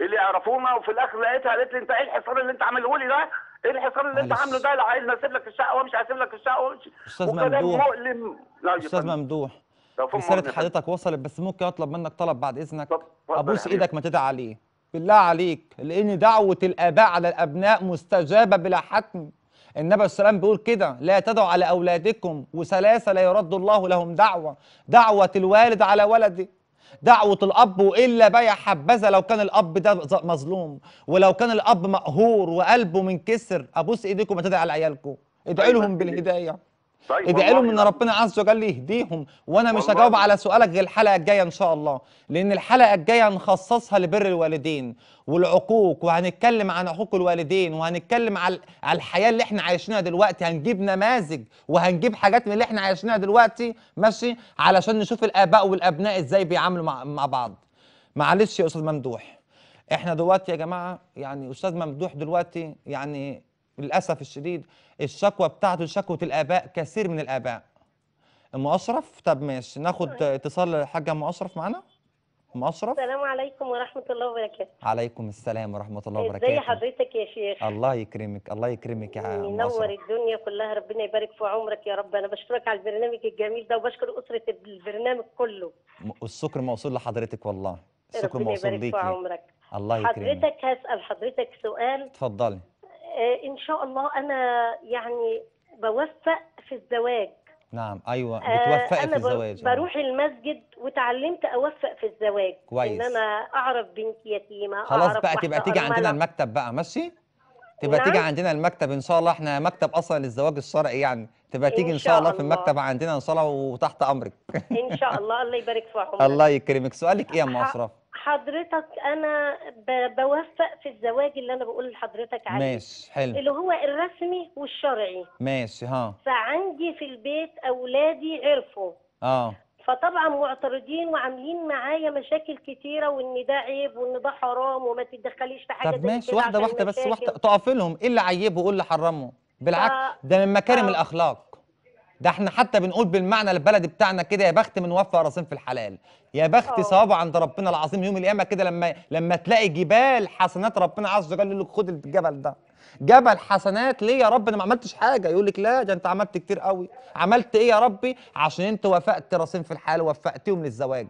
اللي يعرفونا وفي الاخر لقيتها قالت لي انت ايه الحصان اللي انت عامله لي ده؟ ايه الحصان اللي انت عامله ده؟ لا عايزني اسيب لك الشقه وامشي هسيب لك الشقه وامشي استاذ ممدوح مؤلم طيب استاذ ممدوح رساله حضرتك وصلت بس ممكن اطلب منك طلب بعد اذنك ابوس ايدك ما تدعي عليه بالله عليك لان دعوه الاباء على الابناء مستجابه بلا حتم النبي السلام بيقول كده لا تدعوا على اولادكم وثلاثه لا يرد الله لهم دعوه دعوه الوالد على ولده دعوة الأب وإلا بيع حبذا لو كان الأب ده مظلوم ولو كان الأب مقهور وقلبه منكسر أبوس إيديكم ما تدعي على عيالكم ادعي طيب، لهم بالهداية طيب ادعي لهم ان ربنا عز وجل يهديهم وانا مش هجاوب يعني. على سؤالك غير الحلقه الجايه ان شاء الله لان الحلقه الجايه هنخصصها لبر الوالدين والعقوق وهنتكلم عن عقوق الوالدين وهنتكلم على الحياه اللي احنا عايشينها دلوقتي هنجيب نماذج وهنجيب حاجات من اللي احنا عايشينها دلوقتي ماشي علشان نشوف الاباء والابناء ازاي بيعاملوا مع بعض معلش يا استاذ ممدوح احنا دلوقتي يا جماعه يعني استاذ ممدوح دلوقتي يعني للاسف الشديد الشكوى بتاعته شكوى الاباء كثير من الاباء ام اشرف طب ماشي ناخد اتصال الحاجه ام اشرف معانا ام اشرف السلام عليكم ورحمه الله وبركاته عليكم السلام ورحمه الله وبركاته ازي حضرتك يا شيخ الله يكرمك الله يكرمك يا ام ينور الدنيا كلها ربنا يبارك في عمرك يا رب انا بشكرك على البرنامج الجميل ده وبشكر اسره البرنامج كله الشكر موصول لحضرتك والله الشكر موصول ليك ربنا يبارك في عمرك الله يكرمك حضرتك هسال حضرتك سؤال اتفضلي آه، ان شاء الله انا يعني بوفق في الزواج نعم ايوه آه، بتوفقي في الزواج انا آه. بروح المسجد وتعلمت اوفق في الزواج كويس ان انا اعرف بنت يتيمه خلاص بقى تبقى تيجي عندنا المكتب بقى ماشي تبقى نعم؟ تيجي عندنا المكتب ان شاء الله احنا مكتب اصلا للزواج الشرعي يعني تبقى تيجي ان شاء الله في المكتب عندنا ان شاء الله وتحت امرك ان شاء الله الله يبارك في عمرك الله يكرمك سؤالك ايه يا ام اشرف حضرتك انا بوفق في الزواج اللي انا بقول لحضرتك عليه ماشي حلو اللي هو الرسمي والشرعي ماشي ها فعندي في البيت اولادي عرفوا اه فطبعا معترضين وعاملين معايا مشاكل كتيره وان ده عيب وان ده حرام وما تتدخليش في حاجه طب ماشي واحده واحده بس واحده تقفلهم لهم ايه اللي عيبه وايه اللي حرمه بالعكس آه. ده من مكارم آه. الاخلاق ده احنا حتى بنقول بالمعنى البلدي بتاعنا كده يا بخت من وفى راسين في الحلال يا بخت ثوابه اه. عند ربنا العظيم يوم القيامه كده لما لما تلاقي جبال حسنات ربنا عز وجل يقول لك خد الجبل ده جبل حسنات ليه يا رب انا ما عملتش حاجه يقول لك لا ده انت عملت كتير قوي عملت ايه يا ربي عشان انت وفقت راسين في الحلال وفقتيهم للزواج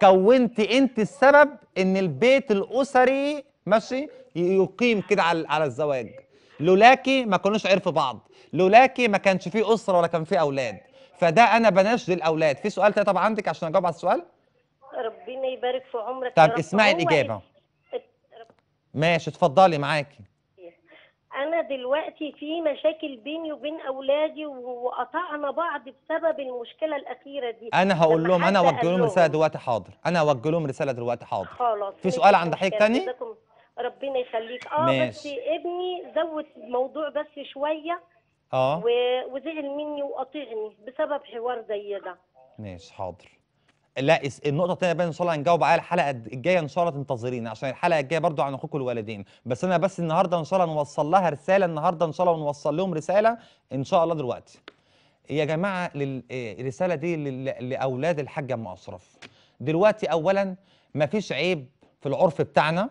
كونت انت السبب ان البيت الاسري ماشي يقيم كده على على الزواج لولاكي ما كانوش عرفوا بعض لولاكي ما كانش فيه اسره ولا كان فيه اولاد فده انا بنشد الاولاد في سؤال تاني طبعا عندك عشان اجاوب على السؤال ربنا يبارك في عمرك طب اسمعي الاجابه ماشي اتفضلي معاكي انا دلوقتي في مشاكل بيني وبين اولادي وقطعنا بعض بسبب المشكله الاخيره دي انا هقول لهم انا اوجه لهم رساله دلوقتي حاضر انا اوجه لهم رساله دلوقتي حاضر خلاص في سؤال عند حضرتك تاني ربنا يخليك اه ماشي. بس ابني زود الموضوع بس شويه اه و- وزعل مني وقاطعني بسبب حوار زي ده ماشي حاضر لا اس- النقطة الثانية بقى ان شاء الله هنجاوب عليها الحلقة الجاية ان شاء الله تنتظرينا عشان الحلقة الجاية برضو عن حقوق الوالدين بس انا بس النهاردة ان شاء الله نوصل لها رسالة النهاردة ان شاء الله ونوصل لهم رسالة ان شاء الله دلوقتي يا جماعة الرسالة آه، دي لأولاد الحاجة أم أشرف دلوقتي أولا مفيش عيب في العرف بتاعنا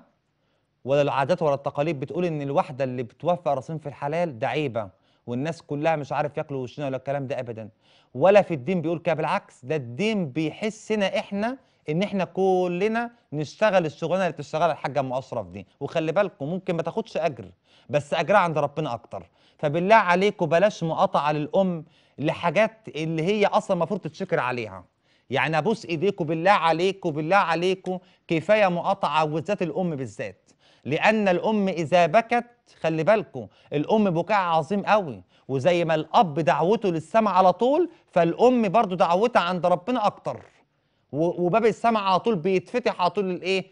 ولا العادات ولا التقاليد بتقول ان الواحده اللي بتوفى رصين في الحلال ده عيبه والناس كلها مش عارف ياكلوا وشنا ولا الكلام ده ابدا ولا في الدين بيقول كده بالعكس ده الدين بيحسنا احنا ان احنا كلنا نشتغل الشغلانه اللي بتشتغلها الحاجه ام اشرف دي وخلي بالكم ممكن ما تاخدش اجر بس اجرها عند ربنا اكتر فبالله عليكم بلاش مقاطعه للام لحاجات اللي هي اصلا المفروض تتشكر عليها يعني ابوس ايديكم بالله عليكم بالله عليكم كفايه مقاطعه وذات الام بالذات لان الام اذا بكت خلي بالكم الام بكاء عظيم قوي وزي ما الاب دعوته للسماء على طول فالام برضو دعوتها عند ربنا اكتر وباب السماء على طول بيتفتح على طول الايه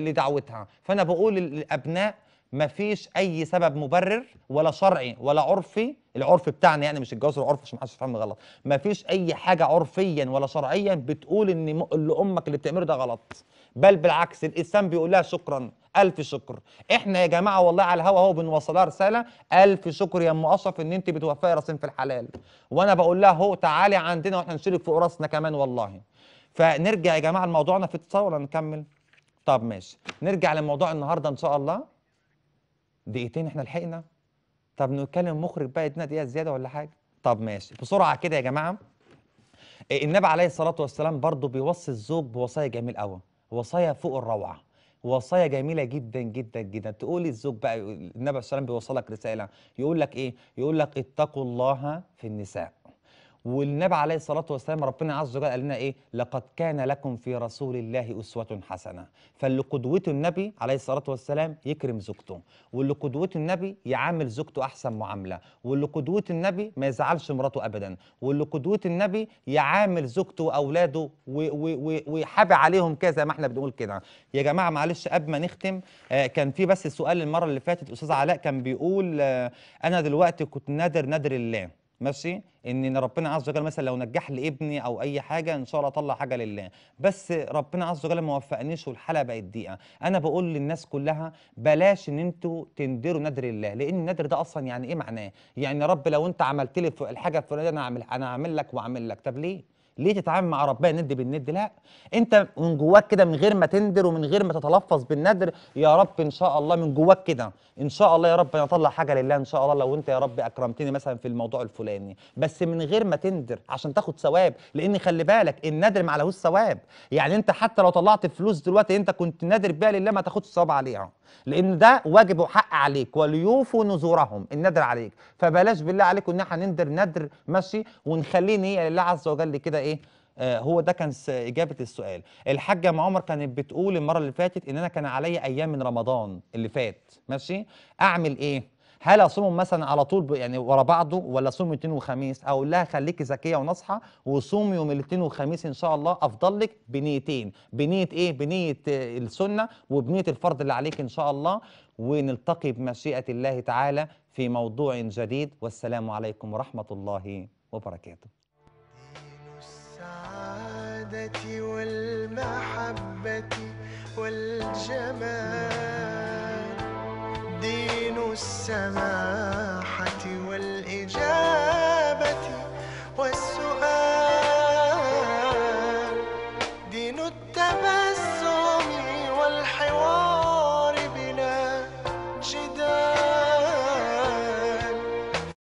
لدعوتها فانا بقول للابناء ما فيش اي سبب مبرر ولا شرعي ولا عرفي العرف بتاعنا يعني مش الجواز العرف عشان محدش يفهمني غلط ما فيش اي حاجه عرفيا ولا شرعيا بتقول ان اللي امك اللي بتعمله ده غلط بل بالعكس الاسلام بيقول لها شكرا الف شكر احنا يا جماعه والله على الهوا اهو بنوصلها رساله الف شكر يا ام اشرف ان انت بتوفقي راسين في الحلال وانا بقول لها اهو تعالي عندنا واحنا نشيلك فوق راسنا كمان والله فنرجع يا جماعه لموضوعنا في اتصال ولا نكمل طب ماشي نرجع لموضوع النهارده ان شاء الله دقيقتين احنا لحقنا طب نتكلم مخرج بقى ادنا دقيقه زياده ولا حاجه طب ماشي بسرعه كده يا جماعه إيه، النبي عليه الصلاه والسلام برضه بيوصي الزوج بوصايا جميل قوي وصايا فوق الروعه وصايا جميله جدا جدا جدا تقول الزوج بقى النبي عليه الصلاه والسلام بيوصلك رساله يقول لك ايه يقول لك اتقوا الله في النساء والنبي عليه الصلاة والسلام ربنا عز وجل قال لنا إيه لقد كان لكم في رسول الله أسوة حسنة فاللي قدوته النبي عليه الصلاة والسلام يكرم زوجته واللي قدوته النبي يعامل زوجته أحسن معاملة واللي قدوته النبي ما يزعلش مراته أبدا واللي قدوته النبي يعامل زوجته وأولاده ويحابي عليهم كذا ما احنا بنقول كده يا جماعة معلش قبل ما نختم آه كان في بس سؤال المرة اللي فاتت أستاذ علاء كان بيقول آه أنا دلوقتي كنت نادر نادر الله ماشي ان ربنا عز وجل مثلا لو نجح لي ابني او اي حاجه ان شاء الله اطلع حاجه لله بس ربنا عز وجل ما وفقنيش والحاله بقت ضيقه انا بقول للناس كلها بلاش ان انتوا تندروا ندر الله لان الندر ده اصلا يعني ايه معناه يعني يا رب لو انت عملت لي الحاجه الفلانيه انا هعمل انا هعمل لك واعمل لك طب ليه ليه تتعامل مع ربنا ند بالند لا انت من جواك كده من غير ما تندر ومن غير ما تتلفظ بالندر يا رب ان شاء الله من جواك كده ان شاء الله يا رب انا اطلع حاجه لله ان شاء الله لو انت يا رب اكرمتني مثلا في الموضوع الفلاني بس من غير ما تندر عشان تاخد ثواب لان خلي بالك الندر ما عليهوش ثواب يعني انت حتى لو طلعت فلوس دلوقتي انت كنت نادر بيها لله ما تاخدش ثواب عليها لان ده واجب وحق عليك وليوفوا نذورهم الندر عليك فبلاش بالله عليكم ان احنا نندر ندر ماشي ونخليه نيه لله عز وجل كده ايه آه، هو ده كان اجابه السؤال الحاجه ام عمر كانت بتقول المره اللي فاتت ان انا كان عليا ايام من رمضان اللي فات ماشي اعمل ايه هل اصوم مثلا على طول يعني ورا بعضه ولا اصوم اثنين وخميس اقول لها خليكي ذكيه ونصحة وصوم يوم الاثنين وخميس ان شاء الله افضل لك بنيتين بنيه ايه بنيه السنه وبنيه الفرض اللي عليك ان شاء الله ونلتقي بمشيئه الله تعالى في موضوع جديد والسلام عليكم ورحمه الله وبركاته السعادة والمحبة والجمال دين السماحة والإجابة